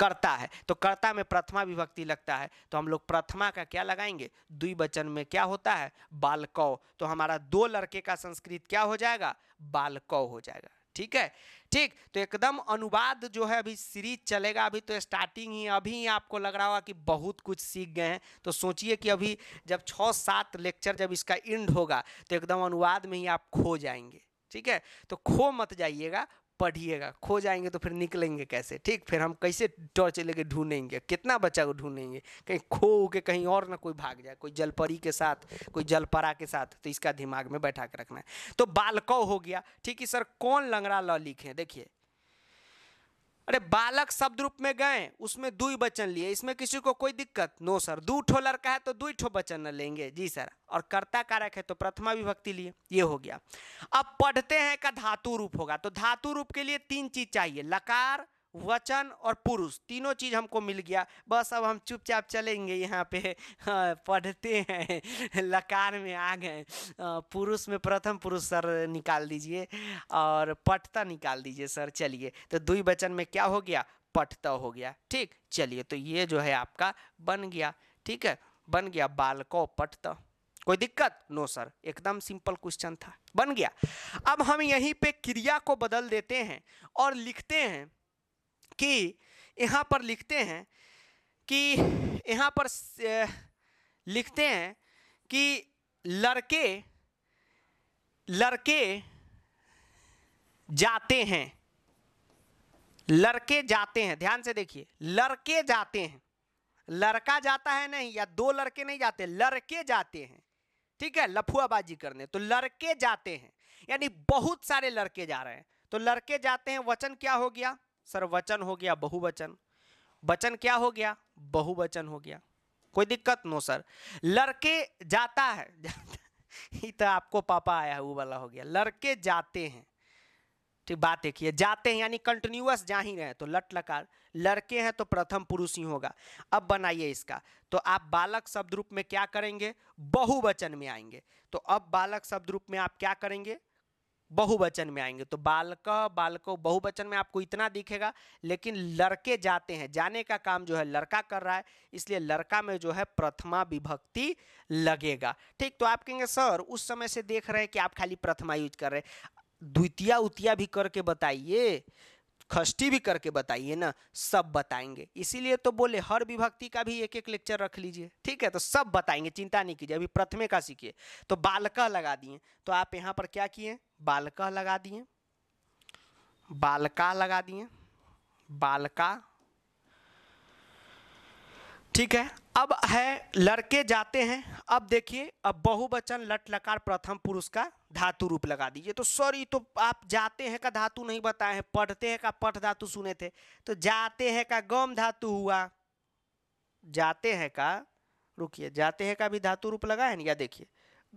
कर्ता है तो कर्ता में प्रथमा विभक्ति लगता है तो हम लोग प्रथमा का क्या लगाएंगे द्विवचन में क्या होता है बालकौ तो हमारा दो लड़के का संस्कृत क्या हो जाएगा बालकौ हो जाएगा ठीक है ठीक तो एकदम अनुवाद जो है अभी सीरीज चलेगा अभी तो स्टार्टिंग ही अभी आपको लग रहा होगा कि बहुत कुछ सीख गए हैं तो सोचिए कि अभी जब छः सात लेक्चर जब इसका एंड होगा तो एकदम अनुवाद में ही आप खो जाएंगे ठीक है तो खो मत जाइएगा पढ़िएगा खो जाएंगे तो फिर निकलेंगे कैसे ठीक फिर हम कैसे टॉर्च लेके ढूंढेंगे कितना बच्चा को ढूंढेंगे कहीं खो के कहीं और ना कोई भाग जाए कोई जलपरी के साथ कोई जलपरा के साथ तो इसका दिमाग में बैठा के रखना है तो बालकौ हो गया ठीक है सर कौन लंगड़ा ल लिखे देखिए अरे बालक शब्द रूप में गए उसमें दो ही वचन लिए इसमें किसी को कोई दिक्कत नो सर दो ठो लड़का है तो दो ठो वचन न लेंगे जी सर और कर्ता कारक है तो प्रथमा विभक्ति लिए ये हो गया अब पढ़ते हैं का धातु रूप होगा तो धातु रूप के लिए तीन चीज चाहिए लकार वचन और पुरुष तीनों चीज़ हमको मिल गया बस अब हम चुपचाप चलेंगे यहाँ पे हाँ, पढ़ते हैं लकार में आ गए पुरुष में प्रथम पुरुष सर निकाल दीजिए और पठता निकाल दीजिए सर चलिए तो दुई वचन में क्या हो गया पठता हो गया ठीक चलिए तो ये जो है आपका बन गया ठीक है बन गया बालको पटत कोई दिक्कत नो सर एकदम सिंपल क्वेश्चन था बन गया अब हम यहीं पे क्रिया को बदल देते हैं और लिखते हैं कि यहाँ पर लिखते हैं कि यहाँ पर लिखते हैं कि लड़के लड़के जाते हैं लड़के जाते हैं ध्यान से देखिए लड़के जाते हैं लड़का जाता है नहीं या दो लड़के नहीं जाते लड़के जाते हैं ठीक है लफुआबाजी करने तो लड़के जाते हैं यानी बहुत सारे लड़के जा रहे हैं तो लड़के जाते हैं वचन क्या हो गया सर वचन हो गया बहुवचन वचन क्या हो गया बहुवचन हो गया कोई दिक्कत नो सर लड़के जाता है ये तो आपको पापा आया है वो वाला हो गया लड़के जाते हैं ठीक बात देखिए जाते हैं यानी कंटिन्यूअस जा ही रहे हैं तो लट लकार लड़के हैं तो प्रथम पुरुष ही होगा अब बनाइए इसका तो आप बालक शब्द रूप में क्या करेंगे बहुवचन में आएंगे तो अब बालक शब्द रूप में आप क्या करेंगे बहुवचन में आएंगे तो बालक बालको बहुवचन में आपको इतना दिखेगा लेकिन लड़के जाते हैं जाने का काम जो है लड़का कर रहा है इसलिए लड़का में जो है प्रथमा विभक्ति लगेगा ठीक तो आप कहेंगे सर उस समय से देख रहे हैं कि आप खाली प्रथमा यूज कर रहे हैं द्वितीय उतिया भी करके बताइए खष्टी भी करके बताइए ना सब बताएंगे इसीलिए तो बोले हर विभक्ति का भी एक एक लेक्चर रख लीजिए ठीक है तो सब बताएंगे चिंता नहीं कीजिए अभी प्रथमे का सीखिए तो बालका लगा दिए तो आप यहाँ पर क्या किए बालका लगा दिए बालका लगा दिए बालका ठीक है अब है लड़के जाते हैं अब देखिए अब बहुवचन लट लकार प्रथम पुरुष का धातु रूप लगा दीजिए तो सॉरी तो आप जाते हैं का धातु नहीं बताए हैं पढ़ते हैं का पठ धातु सुने थे तो जाते हैं का गम धातु हुआ जाते हैं का रुकिए जाते हैं का भी धातु रूप लगा है ना या देखिए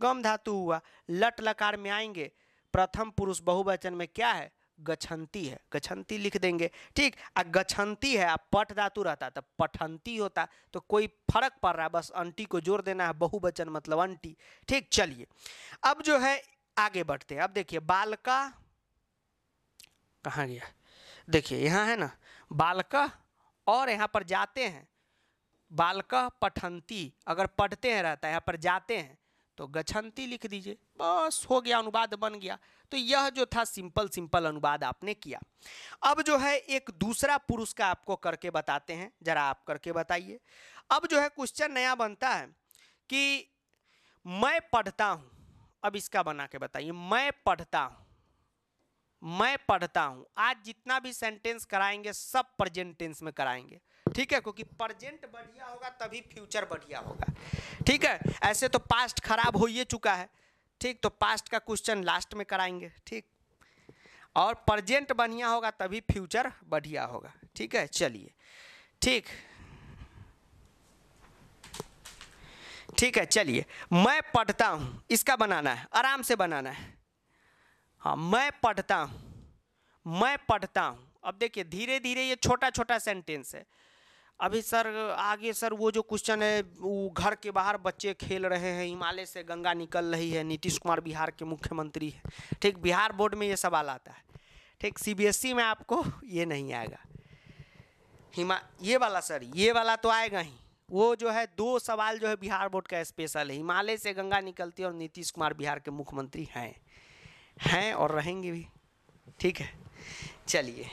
गम धातु हुआ लट लकार में आएंगे प्रथम पुरुष बहुवचन में क्या है गछंती है गछंती लिख देंगे ठीक आ गछंती है आप पट धातु रहता तब पठंती होता तो कोई फर्क पड़ रहा है बस अंटी को जोर देना है बहुवचन मतलब अंटी ठीक चलिए अब जो है आगे बढ़ते हैं अब देखिए बालका कहाँ गया देखिए यहाँ है ना बालका और यहाँ पर जाते हैं बालका पठंती अगर पढ़ते हैं रहता है यहाँ पर जाते हैं तो गछंती लिख दीजिए बस हो गया अनुवाद बन गया तो यह जो था सिंपल सिंपल अनुवाद आपने किया अब जो है एक दूसरा पुरुष का आपको करके बताते हैं जरा आप करके बताइए अब जो है क्वेश्चन नया बनता है कि मैं पढ़ता हूँ अब इसका बना के बताइए मैं पढ़ता हूँ मैं पढ़ता हूँ आज जितना भी सेंटेंस कराएंगे सब प्रजेंट टेंस में कराएंगे ठीक है क्योंकि प्रजेंट बढ़िया होगा तभी फ्यूचर बढ़िया होगा ठीक है ऐसे तो पास्ट खराब हो ही चुका है ठीक तो पास्ट का क्वेश्चन लास्ट में कराएंगे ठीक और प्रजेंट बढ़िया होगा तभी फ्यूचर बढ़िया होगा ठीक है चलिए ठीक ठीक है चलिए मैं पढ़ता हूँ इसका बनाना है आराम से बनाना है हाँ मैं पढ़ता हूँ मैं पढ़ता हूँ अब देखिए धीरे धीरे ये छोटा छोटा सेंटेंस है अभी सर आगे सर वो जो क्वेश्चन है वो घर के बाहर बच्चे खेल रहे हैं हिमालय से गंगा निकल रही है नीतीश कुमार बिहार के मुख्यमंत्री है ठीक बिहार बोर्ड में ये सवाल आता है ठीक सीबीएसई e में आपको ये नहीं आएगा हिमा ये वाला सर ये वाला तो आएगा ही वो जो है दो सवाल जो है बिहार बोर्ड का स्पेशल है हिमालय से गंगा निकलती है और नीतीश कुमार बिहार के मुख्यमंत्री हैं हैं और रहेंगे भी ठीक है चलिए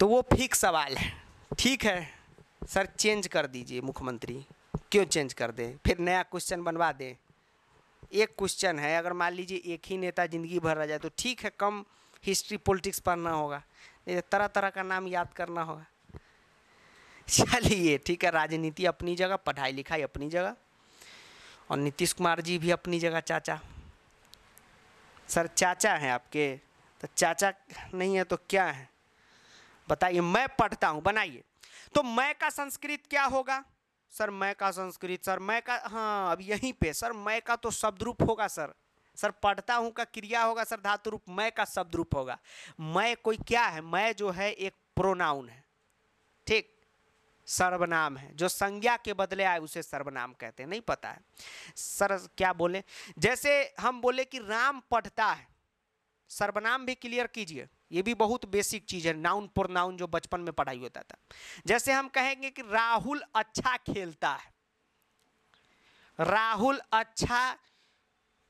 तो वो फीक सवाल है ठीक है सर चेंज कर दीजिए मुख्यमंत्री क्यों चेंज कर दें फिर नया क्वेश्चन बनवा दें एक क्वेश्चन है अगर मान लीजिए एक ही नेता ज़िंदगी भर रह जाए तो ठीक है कम हिस्ट्री पॉलिटिक्स पढ़ना होगा तरह तरह का नाम याद करना होगा चलिए ठीक है राजनीति अपनी जगह पढ़ाई लिखाई अपनी जगह और नीतीश कुमार जी भी अपनी जगह चाचा सर चाचा हैं आपके तो चाचा नहीं है तो क्या है बताइए मैं पढ़ता हूँ बनाइए तो मैं का संस्कृत क्या होगा सर मैं का संस्कृत सर मैं का हाँ अब यहीं पे सर मैं का तो शब्द रूप होगा सर सर पढ़ता हूँ का क्रिया होगा सर धातु रूप मैं का शब्द रूप होगा मैं कोई क्या है मैं जो है एक प्रोनाउन है ठीक सर्वनाम है जो संज्ञा के बदले आए उसे सर्वनाम कहते हैं नहीं पता है सर क्या बोले जैसे हम बोले कि राम पढ़ता है सर्वनाम भी क्लियर कीजिए ये भी बहुत बेसिक चीज़ है नाउन नाउन जो बचपन में पढ़ाई होता था जैसे हम कहेंगे कि राहुल अच्छा खेलता है राहुल अच्छा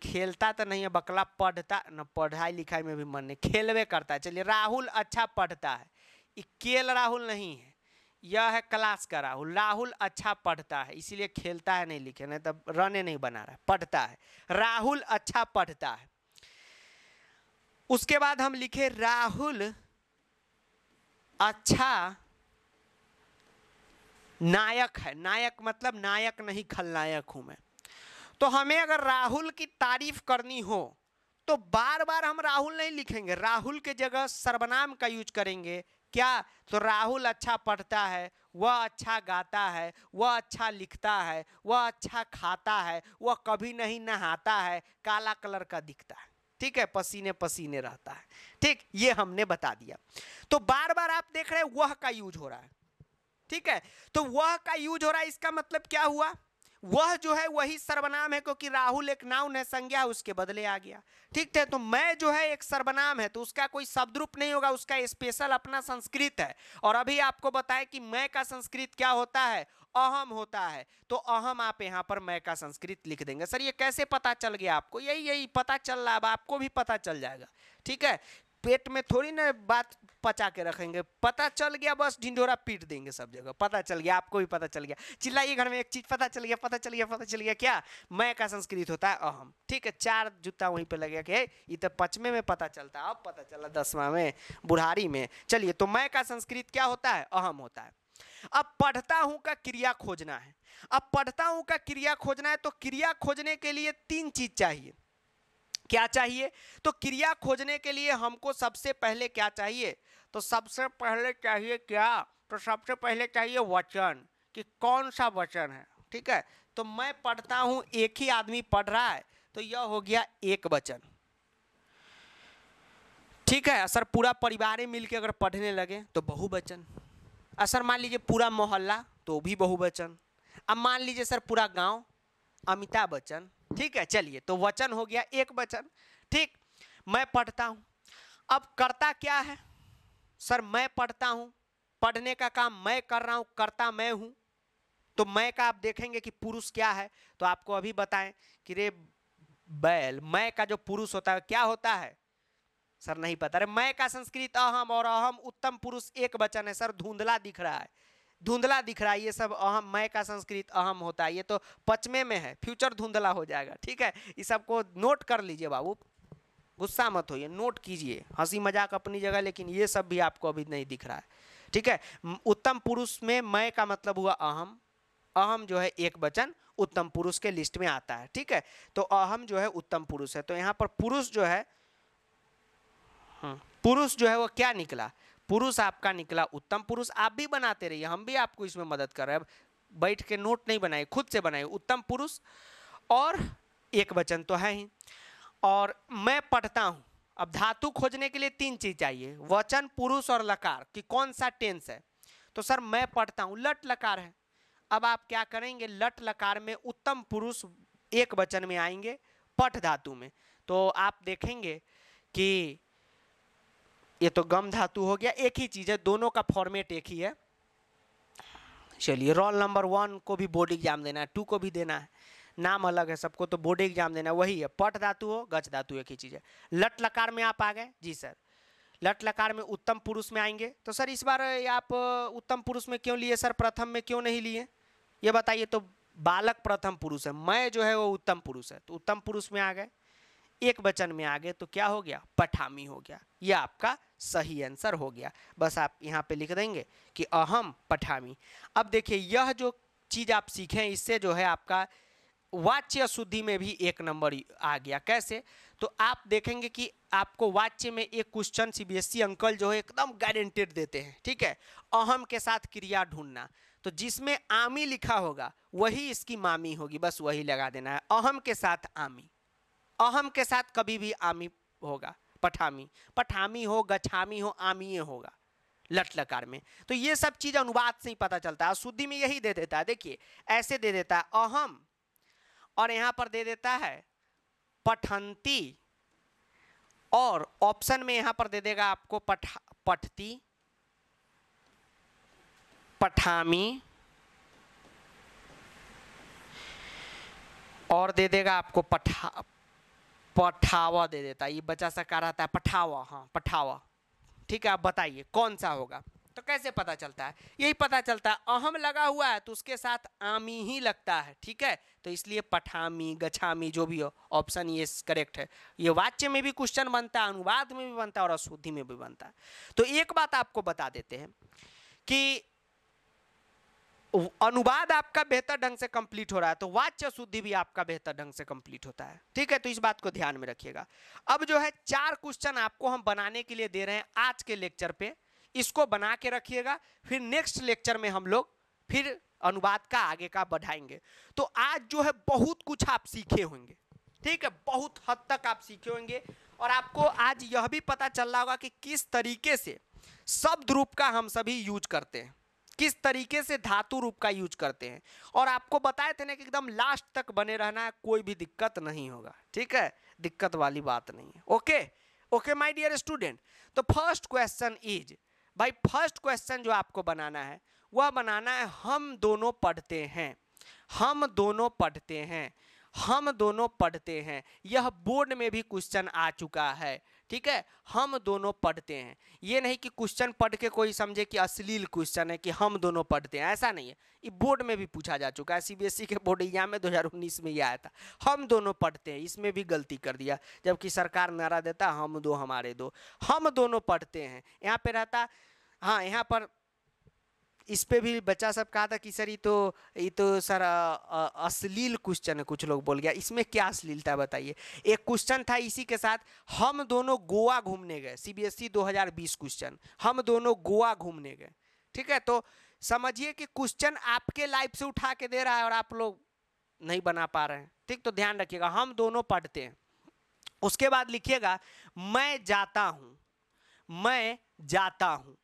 खेलता तो नहीं है बकला पढ़ता न पढ़ाई लिखाई में भी मन नहीं खेलवे करता है चलिए राहुल अच्छा पढ़ता है ये केल राहुल नहीं है यह है क्लास का राहुल राहुल अच्छा पढ़ता है इसीलिए खेलता है नहीं लिखे नहीं तब तो रने नहीं बना रहा है पढ़ता है राहुल अच्छा पढ़ता है उसके बाद हम लिखे राहुल अच्छा नायक है नायक मतलब नायक नहीं खलनायक हूं मैं तो हमें अगर राहुल की तारीफ करनी हो तो बार बार हम राहुल नहीं लिखेंगे राहुल के जगह सर्वनाम का यूज करेंगे क्या तो राहुल अच्छा पढ़ता है वह अच्छा गाता है वह अच्छा लिखता है वह अच्छा खाता है वह कभी नहीं नहाता है काला कलर का दिखता है ठीक है पसीने पसीने रहता है ठीक ये हमने बता दिया तो बार बार आप देख रहे हैं वह का यूज हो रहा है ठीक है तो वह का यूज हो रहा है इसका मतलब क्या हुआ वह जो है वही सर्वनाम है क्योंकि राहुल एक नाउन है संज्ञा उसके बदले आ गया ठीक है तो मैं जो है एक सर्वनाम है तो उसका कोई शब्द रूप नहीं होगा उसका स्पेशल अपना संस्कृत है और अभी आपको बताएं कि मैं का संस्कृत क्या होता है अहम होता है तो अहम आप यहाँ पर मैं का संस्कृत लिख देंगे सर ये कैसे पता चल गया आपको यही यही पता चल रहा है अब आपको भी पता चल जाएगा ठीक है पेट में थोड़ी ना बात पचा के रखेंगे पता चल गया बस ढिंडोरा पीट देंगे सब जगह पता चल गया आपको भी पता चल गया चिल्लाइए घर में एक चीज पता चल गया पता चल गया पता चल गया क्या मैं का संस्कृत होता है अहम ठीक है चार जूता वहीं पर लगे कि ये तो पचमे में पता चलता अब पता चला दसवा में बुढ़ारी में चलिए तो मैं का संस्कृत क्या होता है अहम होता है अब पढ़ता हूं का क्रिया खोजना है अब पढ़ता हूं का क्रिया खोजना है तो क्रिया खोजने के लिए तीन चीज चाहिए क्या चाहिए तो क्रिया खोजने के लिए हमको सबसे पहले क्या चाहिए तो सबसे पहले चाहिए क्या तो सबसे पहले चाहिए वचन कि कौन सा वचन है ठीक है तो मैं पढ़ता हूँ एक ही आदमी पढ़ रहा है तो यह हो गया एक वचन ठीक है सर पूरा परिवार ही मिलकर अगर पढ़ने लगे तो बहुवचन असर मान लीजिए पूरा मोहल्ला तो भी बहुवचन अब मान लीजिए सर पूरा गांव अमिताभ बच्चन ठीक है चलिए तो वचन हो गया एक वचन ठीक मैं पढ़ता हूँ अब करता क्या है सर मैं पढ़ता हूं पढ़ने का काम मैं कर रहा हूं करता मैं हूं तो मैं का आप देखेंगे कि पुरुष क्या है तो आपको अभी बताएं कि रे बैल मैं का जो पुरुष होता है क्या होता है सर नहीं पता अरे मैं का संस्कृत अहम और अहम उत्तम पुरुष एक वचन है सर धुंधला दिख रहा है धुंधला दिख रहा है ये सब अहम मैं का संस्कृत अहम होता है ये तो पचमे में है फ्यूचर धुंधला हो जाएगा ठीक है इस सबको नोट कर लीजिए बाबू गुस्सा मत होइए नोट कीजिए हंसी मजाक अपनी जगह लेकिन ये सब भी आपको अभी नहीं दिख रहा है ठीक है उत्तम पुरुष में मैं का मतलब हुआ अहम अहम जो है एक वचन उत्तम पुरुष के लिस्ट में आता है ठीक है तो अहम जो है उत्तम पुरुष है तो यहाँ पर पुरुष जो है हम्म, पुरुष जो है वो क्या निकला पुरुष आपका निकला उत्तम पुरुष आप भी बनाते रहिए हम भी आपको इसमें मदद कर रहे हैं बैठ के नोट नहीं बनाए खुद से बनाए उत्तम पुरुष और एक वचन तो है ही और मैं पढ़ता हूँ अब धातु खोजने के लिए तीन चीज़ चाहिए वचन पुरुष और लकार कि कौन सा टेंस है तो सर मैं पढ़ता हूँ लट लकार है अब आप क्या करेंगे लट लकार में उत्तम पुरुष एक वचन में आएंगे पठ धातु में तो आप देखेंगे कि ये तो गम धातु हो गया एक ही चीज़ है दोनों का फॉर्मेट एक ही है चलिए रोल नंबर वन को भी बोर्ड एग्जाम देना है टू को भी देना है नाम अलग है सबको तो बोर्ड एग्जाम देना है वही है पट धातु हो गच धातु एक ही चीज़ है लट लकार में आप आ गए जी सर लट लकार में उत्तम पुरुष में आएंगे तो सर इस बार आप उत्तम पुरुष में क्यों लिए सर प्रथम में क्यों नहीं लिए ये बताइए तो बालक प्रथम पुरुष है मैं जो है वो उत्तम पुरुष है तो उत्तम पुरुष में आ गए एक वचन में आ गए तो क्या हो गया पठामी हो गया यह आपका सही आंसर हो गया बस आप यहाँ पे लिख देंगे कि अहम पठामी अब देखिए यह जो चीज़ आप सीखें इससे जो है आपका वाच्य शुद्धि में भी एक नंबर आ गया कैसे तो आप देखेंगे कि आपको वाच्य में एक क्वेश्चन सीबीएसई e अंकल जो है एकदम गारंटेड देते हैं ठीक है अहम के साथ क्रिया ढूंढना तो जिसमें आमी लिखा होगा वही इसकी मामी होगी बस वही लगा देना है अहम के साथ आमी अहम के साथ कभी भी आमी होगा पठामी पठामी हो गछामी हो आमीय होगा लट लकार में तो ये सब चीज़ अनुवाद से ही पता चलता है शुद्धि में यही दे देता है देखिए ऐसे दे देता है अहम और यहां पर दे देता है पठंती और ऑप्शन में यहां पर दे देगा आपको पठा पठती पठामी और दे देगा आपको पठा पठावा दे देता है ये बच्चा सा कह रहा है पठावा हाँ पठावा ठीक है आप बताइए कौन सा होगा तो कैसे पता चलता है यही पता चलता है अहम लगा हुआ है तो उसके साथ आमी ही लगता है ठीक है तो इसलिए पठामी गछामी जो भी हो ऑप्शन ये करेक्ट है ये वाच्य में भी क्वेश्चन बनता है अनुवाद में भी बनता है और अशुद्धि में भी बनता है तो एक बात आपको बता देते हैं कि अनुवाद आपका बेहतर ढंग से कंप्लीट हो रहा है तो वाच्य शुद्धि भी आपका बेहतर ढंग से कंप्लीट होता है ठीक है तो इस बात को ध्यान में रखिएगा अब जो है चार क्वेश्चन आपको हम बनाने के लिए दे रहे हैं आज के लेक्चर पे इसको बना के रखिएगा फिर नेक्स्ट लेक्चर में हम लोग फिर अनुवाद का आगे का बढ़ाएंगे तो आज जो है बहुत कुछ आप सीखे होंगे ठीक है बहुत हद तक आप सीखे होंगे और आपको आज यह भी पता चल रहा होगा कि किस तरीके से शब्द रूप का हम सभी यूज करते हैं किस तरीके से धातु रूप का यूज करते हैं और आपको बताए थे ना कि एकदम लास्ट तक बने रहना है कोई भी दिक्कत नहीं होगा ठीक है दिक्कत वाली बात नहीं है okay okay my dear student तो फर्स्ट क्वेश्चन इज भाई फर्स्ट क्वेश्चन जो आपको बनाना है वह बनाना है हम दोनों पढ़ते हैं हम दोनों पढ़ते हैं हम दोनों पढ़ते हैं यह बोर्ड में भी क्वेश्चन आ चुका है ठीक है हम दोनों पढ़ते हैं ये नहीं कि क्वेश्चन पढ़ के कोई समझे कि अश्लील क्वेश्चन है कि हम दोनों पढ़ते हैं ऐसा नहीं है ये बोर्ड में भी पूछा जा चुका है सीबीएसई e के बोर्ड एग्जाम में 2019 में ये आया था हम दोनों पढ़ते हैं इसमें भी गलती कर दिया जबकि सरकार नारा देता हम दो हमारे दो हम दोनों पढ़ते हैं यहाँ पर रहता हाँ यहाँ पर इस पर भी बच्चा सब कहा था कि सर ये तो ये तो सर अश्लील क्वेश्चन है कुछ लोग बोल गया इसमें क्या अश्लीलता बताइए एक क्वेश्चन था इसी के साथ हम दोनों गोवा घूमने गए सी बी एस ई दो हज़ार बीस क्वेश्चन हम दोनों गोवा घूमने गए ठीक है तो समझिए कि क्वेश्चन आपके लाइफ से उठा के दे रहा है और आप लोग नहीं बना पा रहे हैं ठीक तो ध्यान रखिएगा हम दोनों पढ़ते हैं उसके बाद लिखिएगा मैं जाता हूँ मैं जाता हूँ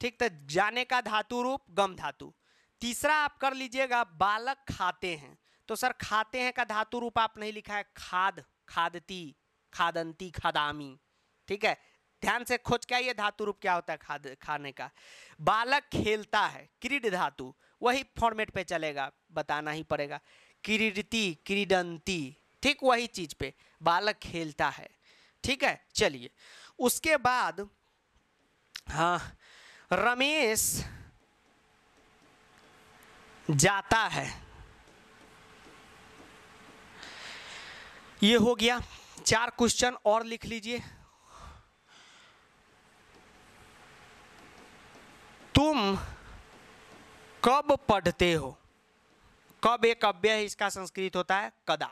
ठीक तो जाने का धातु रूप गम धातु तीसरा आप कर लीजिएगा बालक खाते हैं तो सर खाते हैं का धातु रूप आप नहीं लिखा है खाद खादती खादंती खादामी ठीक है ध्यान से खोज क्या ये धातु रूप क्या होता है खाद खाने का बालक खेलता है क्रीड धातु वही फॉर्मेट पे चलेगा बताना ही पड़ेगा क्रीडती क्रीडंती ठीक वही चीज़ पे बालक खेलता है ठीक है चलिए उसके बाद हाँ रमेश जाता है ये हो गया चार क्वेश्चन और लिख लीजिए तुम कब पढ़ते हो कब एक अव्य है इसका संस्कृत होता है कदा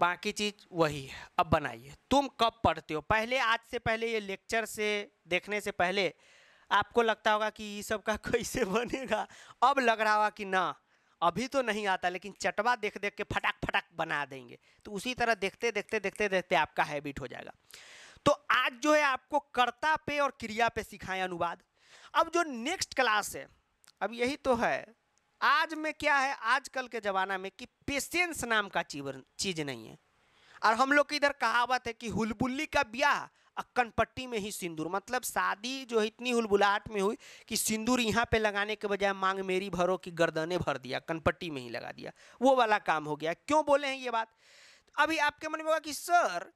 बाकी चीज वही है अब बनाइए तुम कब पढ़ते हो पहले आज से पहले ये लेक्चर से देखने से पहले आपको लगता होगा कि ये सब का कैसे बनेगा अब लग रहा होगा कि ना अभी तो नहीं आता लेकिन चटवा देख देख के फटाक फटाक बना देंगे तो उसी तरह देखते देखते देखते देखते आपका हैबिट हो जाएगा तो आज जो है आपको कर्ता पे और क्रिया पे सिखाएं अनुवाद अब जो नेक्स्ट क्लास है अब यही तो है आज में क्या है आजकल के ज़माना में कि पेशेंस नाम का चीज नहीं है और हम लोग की इधर कहावत है कि हुलबुल्ली का ब्याह अक्कनपट्टी में ही सिंदूर मतलब शादी जो है इतनी हुलबुलाहट में हुई कि सिंदूर यहाँ पे लगाने के बजाय मांग मेरी भरो की गर्दने भर दिया अक्कनपट्टी में ही लगा दिया वो वाला काम हो गया क्यों बोले हैं ये बात तो अभी आपके मन में होगा कि सर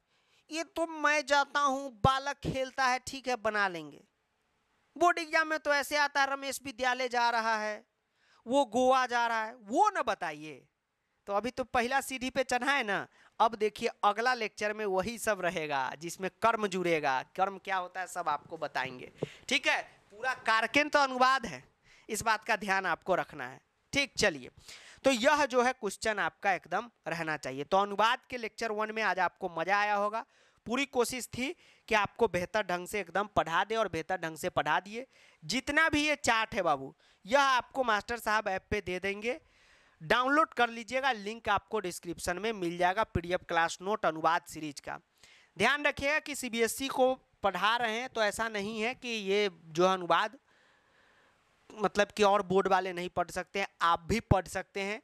ये तो मैं जाता हूँ बालक खेलता है ठीक है बना लेंगे बोर्ड एग्जाम में तो ऐसे आता है रमेश विद्यालय जा रहा है वो गोवा जा रहा है वो ना बताइए तो अभी तो पहला सीढ़ी पे चढ़ा है ना अब देखिए अगला लेक्चर में वही सब रहेगा जिसमें कर्म जुड़ेगा कर्म क्या होता है सब आपको बताएंगे ठीक है पूरा कारकेन तो अनुवाद है इस बात का ध्यान आपको रखना है ठीक चलिए तो यह जो है क्वेश्चन आपका एकदम रहना चाहिए तो अनुवाद के लेक्चर वन में आज आपको मज़ा आया होगा पूरी कोशिश थी कि आपको बेहतर ढंग से एकदम पढ़ा दे और बेहतर ढंग से पढ़ा दिए जितना भी ये चार्ट है बाबू यह आपको मास्टर साहब ऐप पे दे देंगे डाउनलोड कर लीजिएगा लिंक आपको डिस्क्रिप्शन में मिल जाएगा पीडीएफ क्लास नोट अनुवाद सीरीज का ध्यान रखिएगा कि सीबीएसई e को पढ़ा रहे हैं तो ऐसा नहीं है कि ये जो अनुवाद मतलब कि और बोर्ड वाले नहीं पढ़ सकते हैं आप भी पढ़ सकते हैं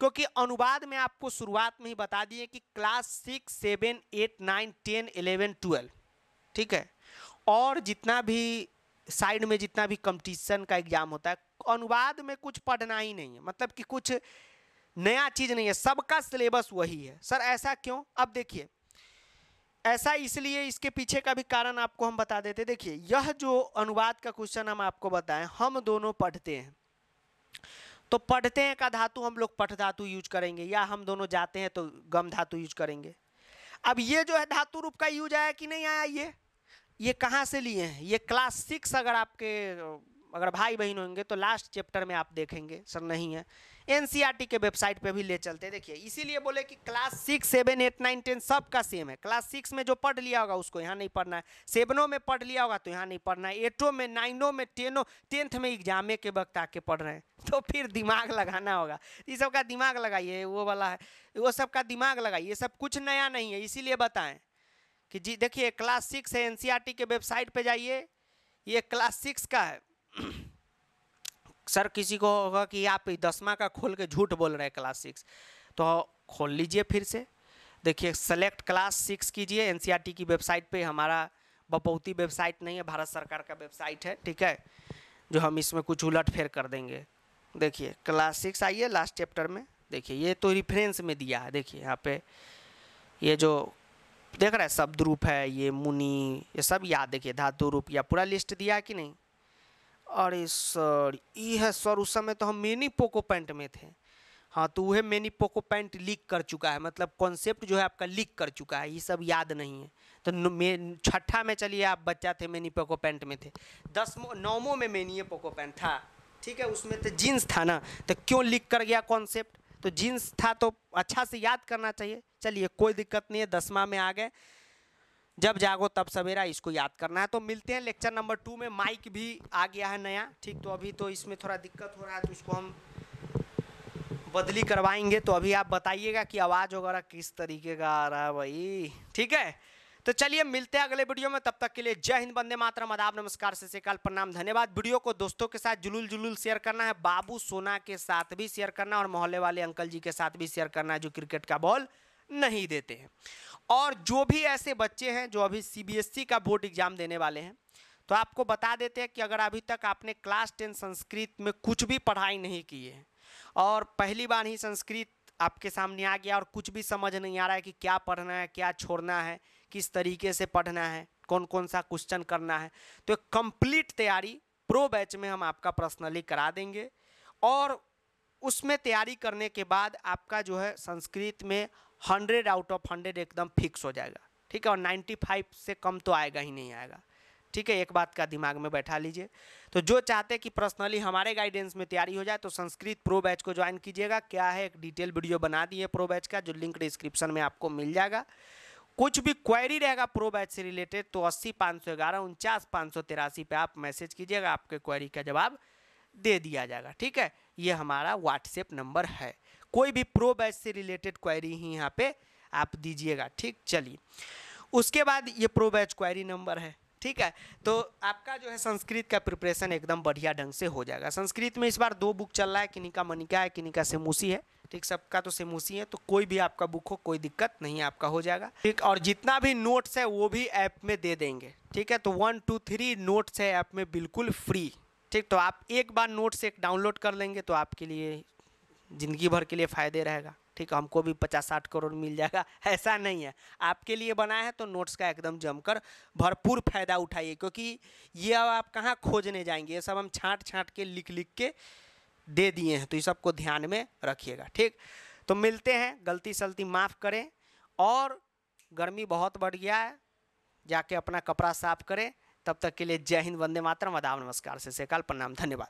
क्योंकि अनुवाद में आपको शुरुआत में ही बता दिए कि class six seven eight nine ten eleven twelve ठीक है और जितना भी साइड में जितना भी कंपटीशन का एग्ज़ाम होता है अनुवाद में कुछ पढ़ना ही नहीं है मतलब कि कुछ नया चीज़ नहीं है सबका सिलेबस वही है सर ऐसा क्यों अब देखिए ऐसा इसलिए इसके पीछे का भी कारण आपको हम बता देते देखिए यह जो अनुवाद का क्वेश्चन हम आपको बताएं हम दोनों पढ़ते हैं तो पढ़ते हैं का धातु हम लोग पठ धातु यूज करेंगे या हम दोनों जाते हैं तो गम धातु यूज करेंगे अब ये जो है धातु रूप का यूज आया कि नहीं आया ये ये कहाँ से लिए हैं ये क्लास सिक्स अगर आपके अगर भाई बहन होंगे तो लास्ट चैप्टर में आप देखेंगे सर नहीं है एन e के वेबसाइट पे भी ले चलते देखिए इसीलिए बोले कि class six seven eight nine ten सब का सेम है क्लास सिक्स में जो पढ़ लिया होगा उसको यहाँ नहीं पढ़ना है सेवनों में पढ़ लिया होगा तो यहाँ नहीं पढ़ना है एटों में नाइनों में टेनों टेंथ में एग्जामे के वक्त आके पढ़ रहे हैं तो फिर दिमाग लगाना होगा ये सब का दिमाग लगाइए वो वाला है वो सब का दिमाग लगाइए ये सब कुछ नया नहीं है इसीलिए बताएं कि जी देखिए क्लास सिक्स है एन e के वेबसाइट पर जाइए ये क्लास सिक्स का है सर किसी को होगा कि आप दसवा का खोल के झूठ बोल रहे हैं क्लास सिक्स तो खोल लीजिए फिर से देखिए सेलेक्ट क्लास सिक्स कीजिए एन e की वेबसाइट पे हमारा बपौती वेबसाइट नहीं है भारत सरकार का वेबसाइट है ठीक है जो हम इसमें कुछ उलट फेर कर देंगे देखिए क्लास सिक्स आइए लास्ट चैप्टर में देखिए ये तो रिफरेंस में दिया है देखिए यहाँ पे ये जो देख रहा है शब्द रूप है ये मुनि ये सब याद देखिए धातु रूप या पूरा लिस्ट दिया है कि नहीं अरे सर ये है सर उस समय तो हम मिनी पोको पैंट में थे हाँ तो वह मिनी पोको पैंट लीक कर चुका है मतलब कॉन्सेप्ट जो है आपका लीक कर चुका है ये सब याद नहीं है तो छठा में चलिए आप बच्चा थे मिनी पोको पैंट में थे दस नौवों में मिनी पोको पैंट था ठीक है उसमें तो जीन्स था ना तो क्यों लीक कर गया कॉन्सेप्ट तो जीन्स था तो अच्छा से याद करना चाहिए चलिए कोई दिक्कत नहीं है दसवा में आ गए जब जागो तब सवेरा इसको याद करना है तो मिलते हैं लेक्चर नंबर टू में माइक भी आ गया है नया ठीक तो अभी तो इसमें थोड़ा दिक्कत हो रहा है तो उसको हम बदली करवाएंगे तो अभी आप बताइएगा कि आवाज़ वगैरह किस तरीके का आ रहा है भाई ठीक है तो चलिए मिलते हैं अगले वीडियो में तब तक के लिए जय हिंद बंदे मातरम आदाब नमस्कार से सेकाल प्रणाम धन्यवाद वीडियो को दोस्तों के साथ जुलूल जुलूल शेयर करना है बाबू सोना के साथ भी शेयर करना और मोहल्ले वाले अंकल जी के साथ भी शेयर करना है जो क्रिकेट का बॉल नहीं देते हैं और जो भी ऐसे बच्चे हैं जो अभी सीबीएसई e का बोर्ड एग्ज़ाम देने वाले हैं तो आपको बता देते हैं कि अगर अभी तक आपने क्लास टेन संस्कृत में कुछ भी पढ़ाई नहीं की है और पहली बार ही संस्कृत आपके सामने आ गया और कुछ भी समझ नहीं आ रहा है कि क्या पढ़ना है क्या छोड़ना है किस तरीके से पढ़ना है कौन कौन सा क्वेश्चन करना है तो कंप्लीट तैयारी प्रो बैच में हम आपका पर्सनली करा देंगे और उसमें तैयारी करने के बाद आपका जो है संस्कृत में हंड्रेड आउट ऑफ हंड्रेड एकदम फिक्स हो जाएगा ठीक है और नाइन्टी फाइव से कम तो आएगा ही नहीं आएगा ठीक है एक बात का दिमाग में बैठा लीजिए तो जो चाहते कि पर्सनली हमारे गाइडेंस में तैयारी हो जाए तो संस्कृत प्रो बैच को ज्वाइन कीजिएगा क्या है एक डिटेल वीडियो बना दिए प्रो बैच का जो लिंक डिस्क्रिप्शन में आपको मिल जाएगा कुछ भी क्वेरी रहेगा प्रो बैच से रिलेटेड तो अस्सी पाँच सौ ग्यारह उनचास पाँच सौ तिरासी पर आप मैसेज कीजिएगा आपके क्वेरी का जवाब दे दिया जाएगा ठीक है ये हमारा व्हाट्सएप नंबर है कोई भी प्रो बैच से रिलेटेड क्वायरी ही यहाँ पे आप दीजिएगा ठीक चलिए उसके बाद ये प्रो बैच क्वायरी नंबर है ठीक है तो आपका जो है संस्कृत का प्रिपरेशन एकदम बढ़िया ढंग से हो जाएगा संस्कृत में इस बार दो बुक चल रहा है किन्हीं का मनिका है किन्हीं का सेमूसी है ठीक सबका तो सेमूसी है तो कोई भी आपका बुक हो कोई दिक्कत नहीं आपका हो जाएगा ठीक और जितना भी नोट्स है वो भी ऐप में दे देंगे ठीक है तो वन टू थ्री नोट्स है ऐप में बिल्कुल फ्री ठीक तो आप एक बार नोट्स एक डाउनलोड कर लेंगे तो आपके लिए ज़िंदगी भर के लिए फ़ायदे रहेगा ठीक है हमको भी पचास साठ करोड़ मिल जाएगा ऐसा नहीं है आपके लिए बना है तो नोट्स का एकदम जमकर भरपूर फायदा उठाइए क्योंकि ये अब आप कहाँ खोजने जाएंगे ये सब हम छाँट छाँट के लिख लिख के दे दिए हैं तो ये सबको ध्यान में रखिएगा ठीक तो मिलते हैं गलती सलती माफ़ करें और गर्मी बहुत बढ़ गया है जाके अपना कपड़ा साफ करें तब तक के लिए जय हिंद वंदे मातरम अदाब नमस्कार से श्रीकाल प्रणाम धन्यवाद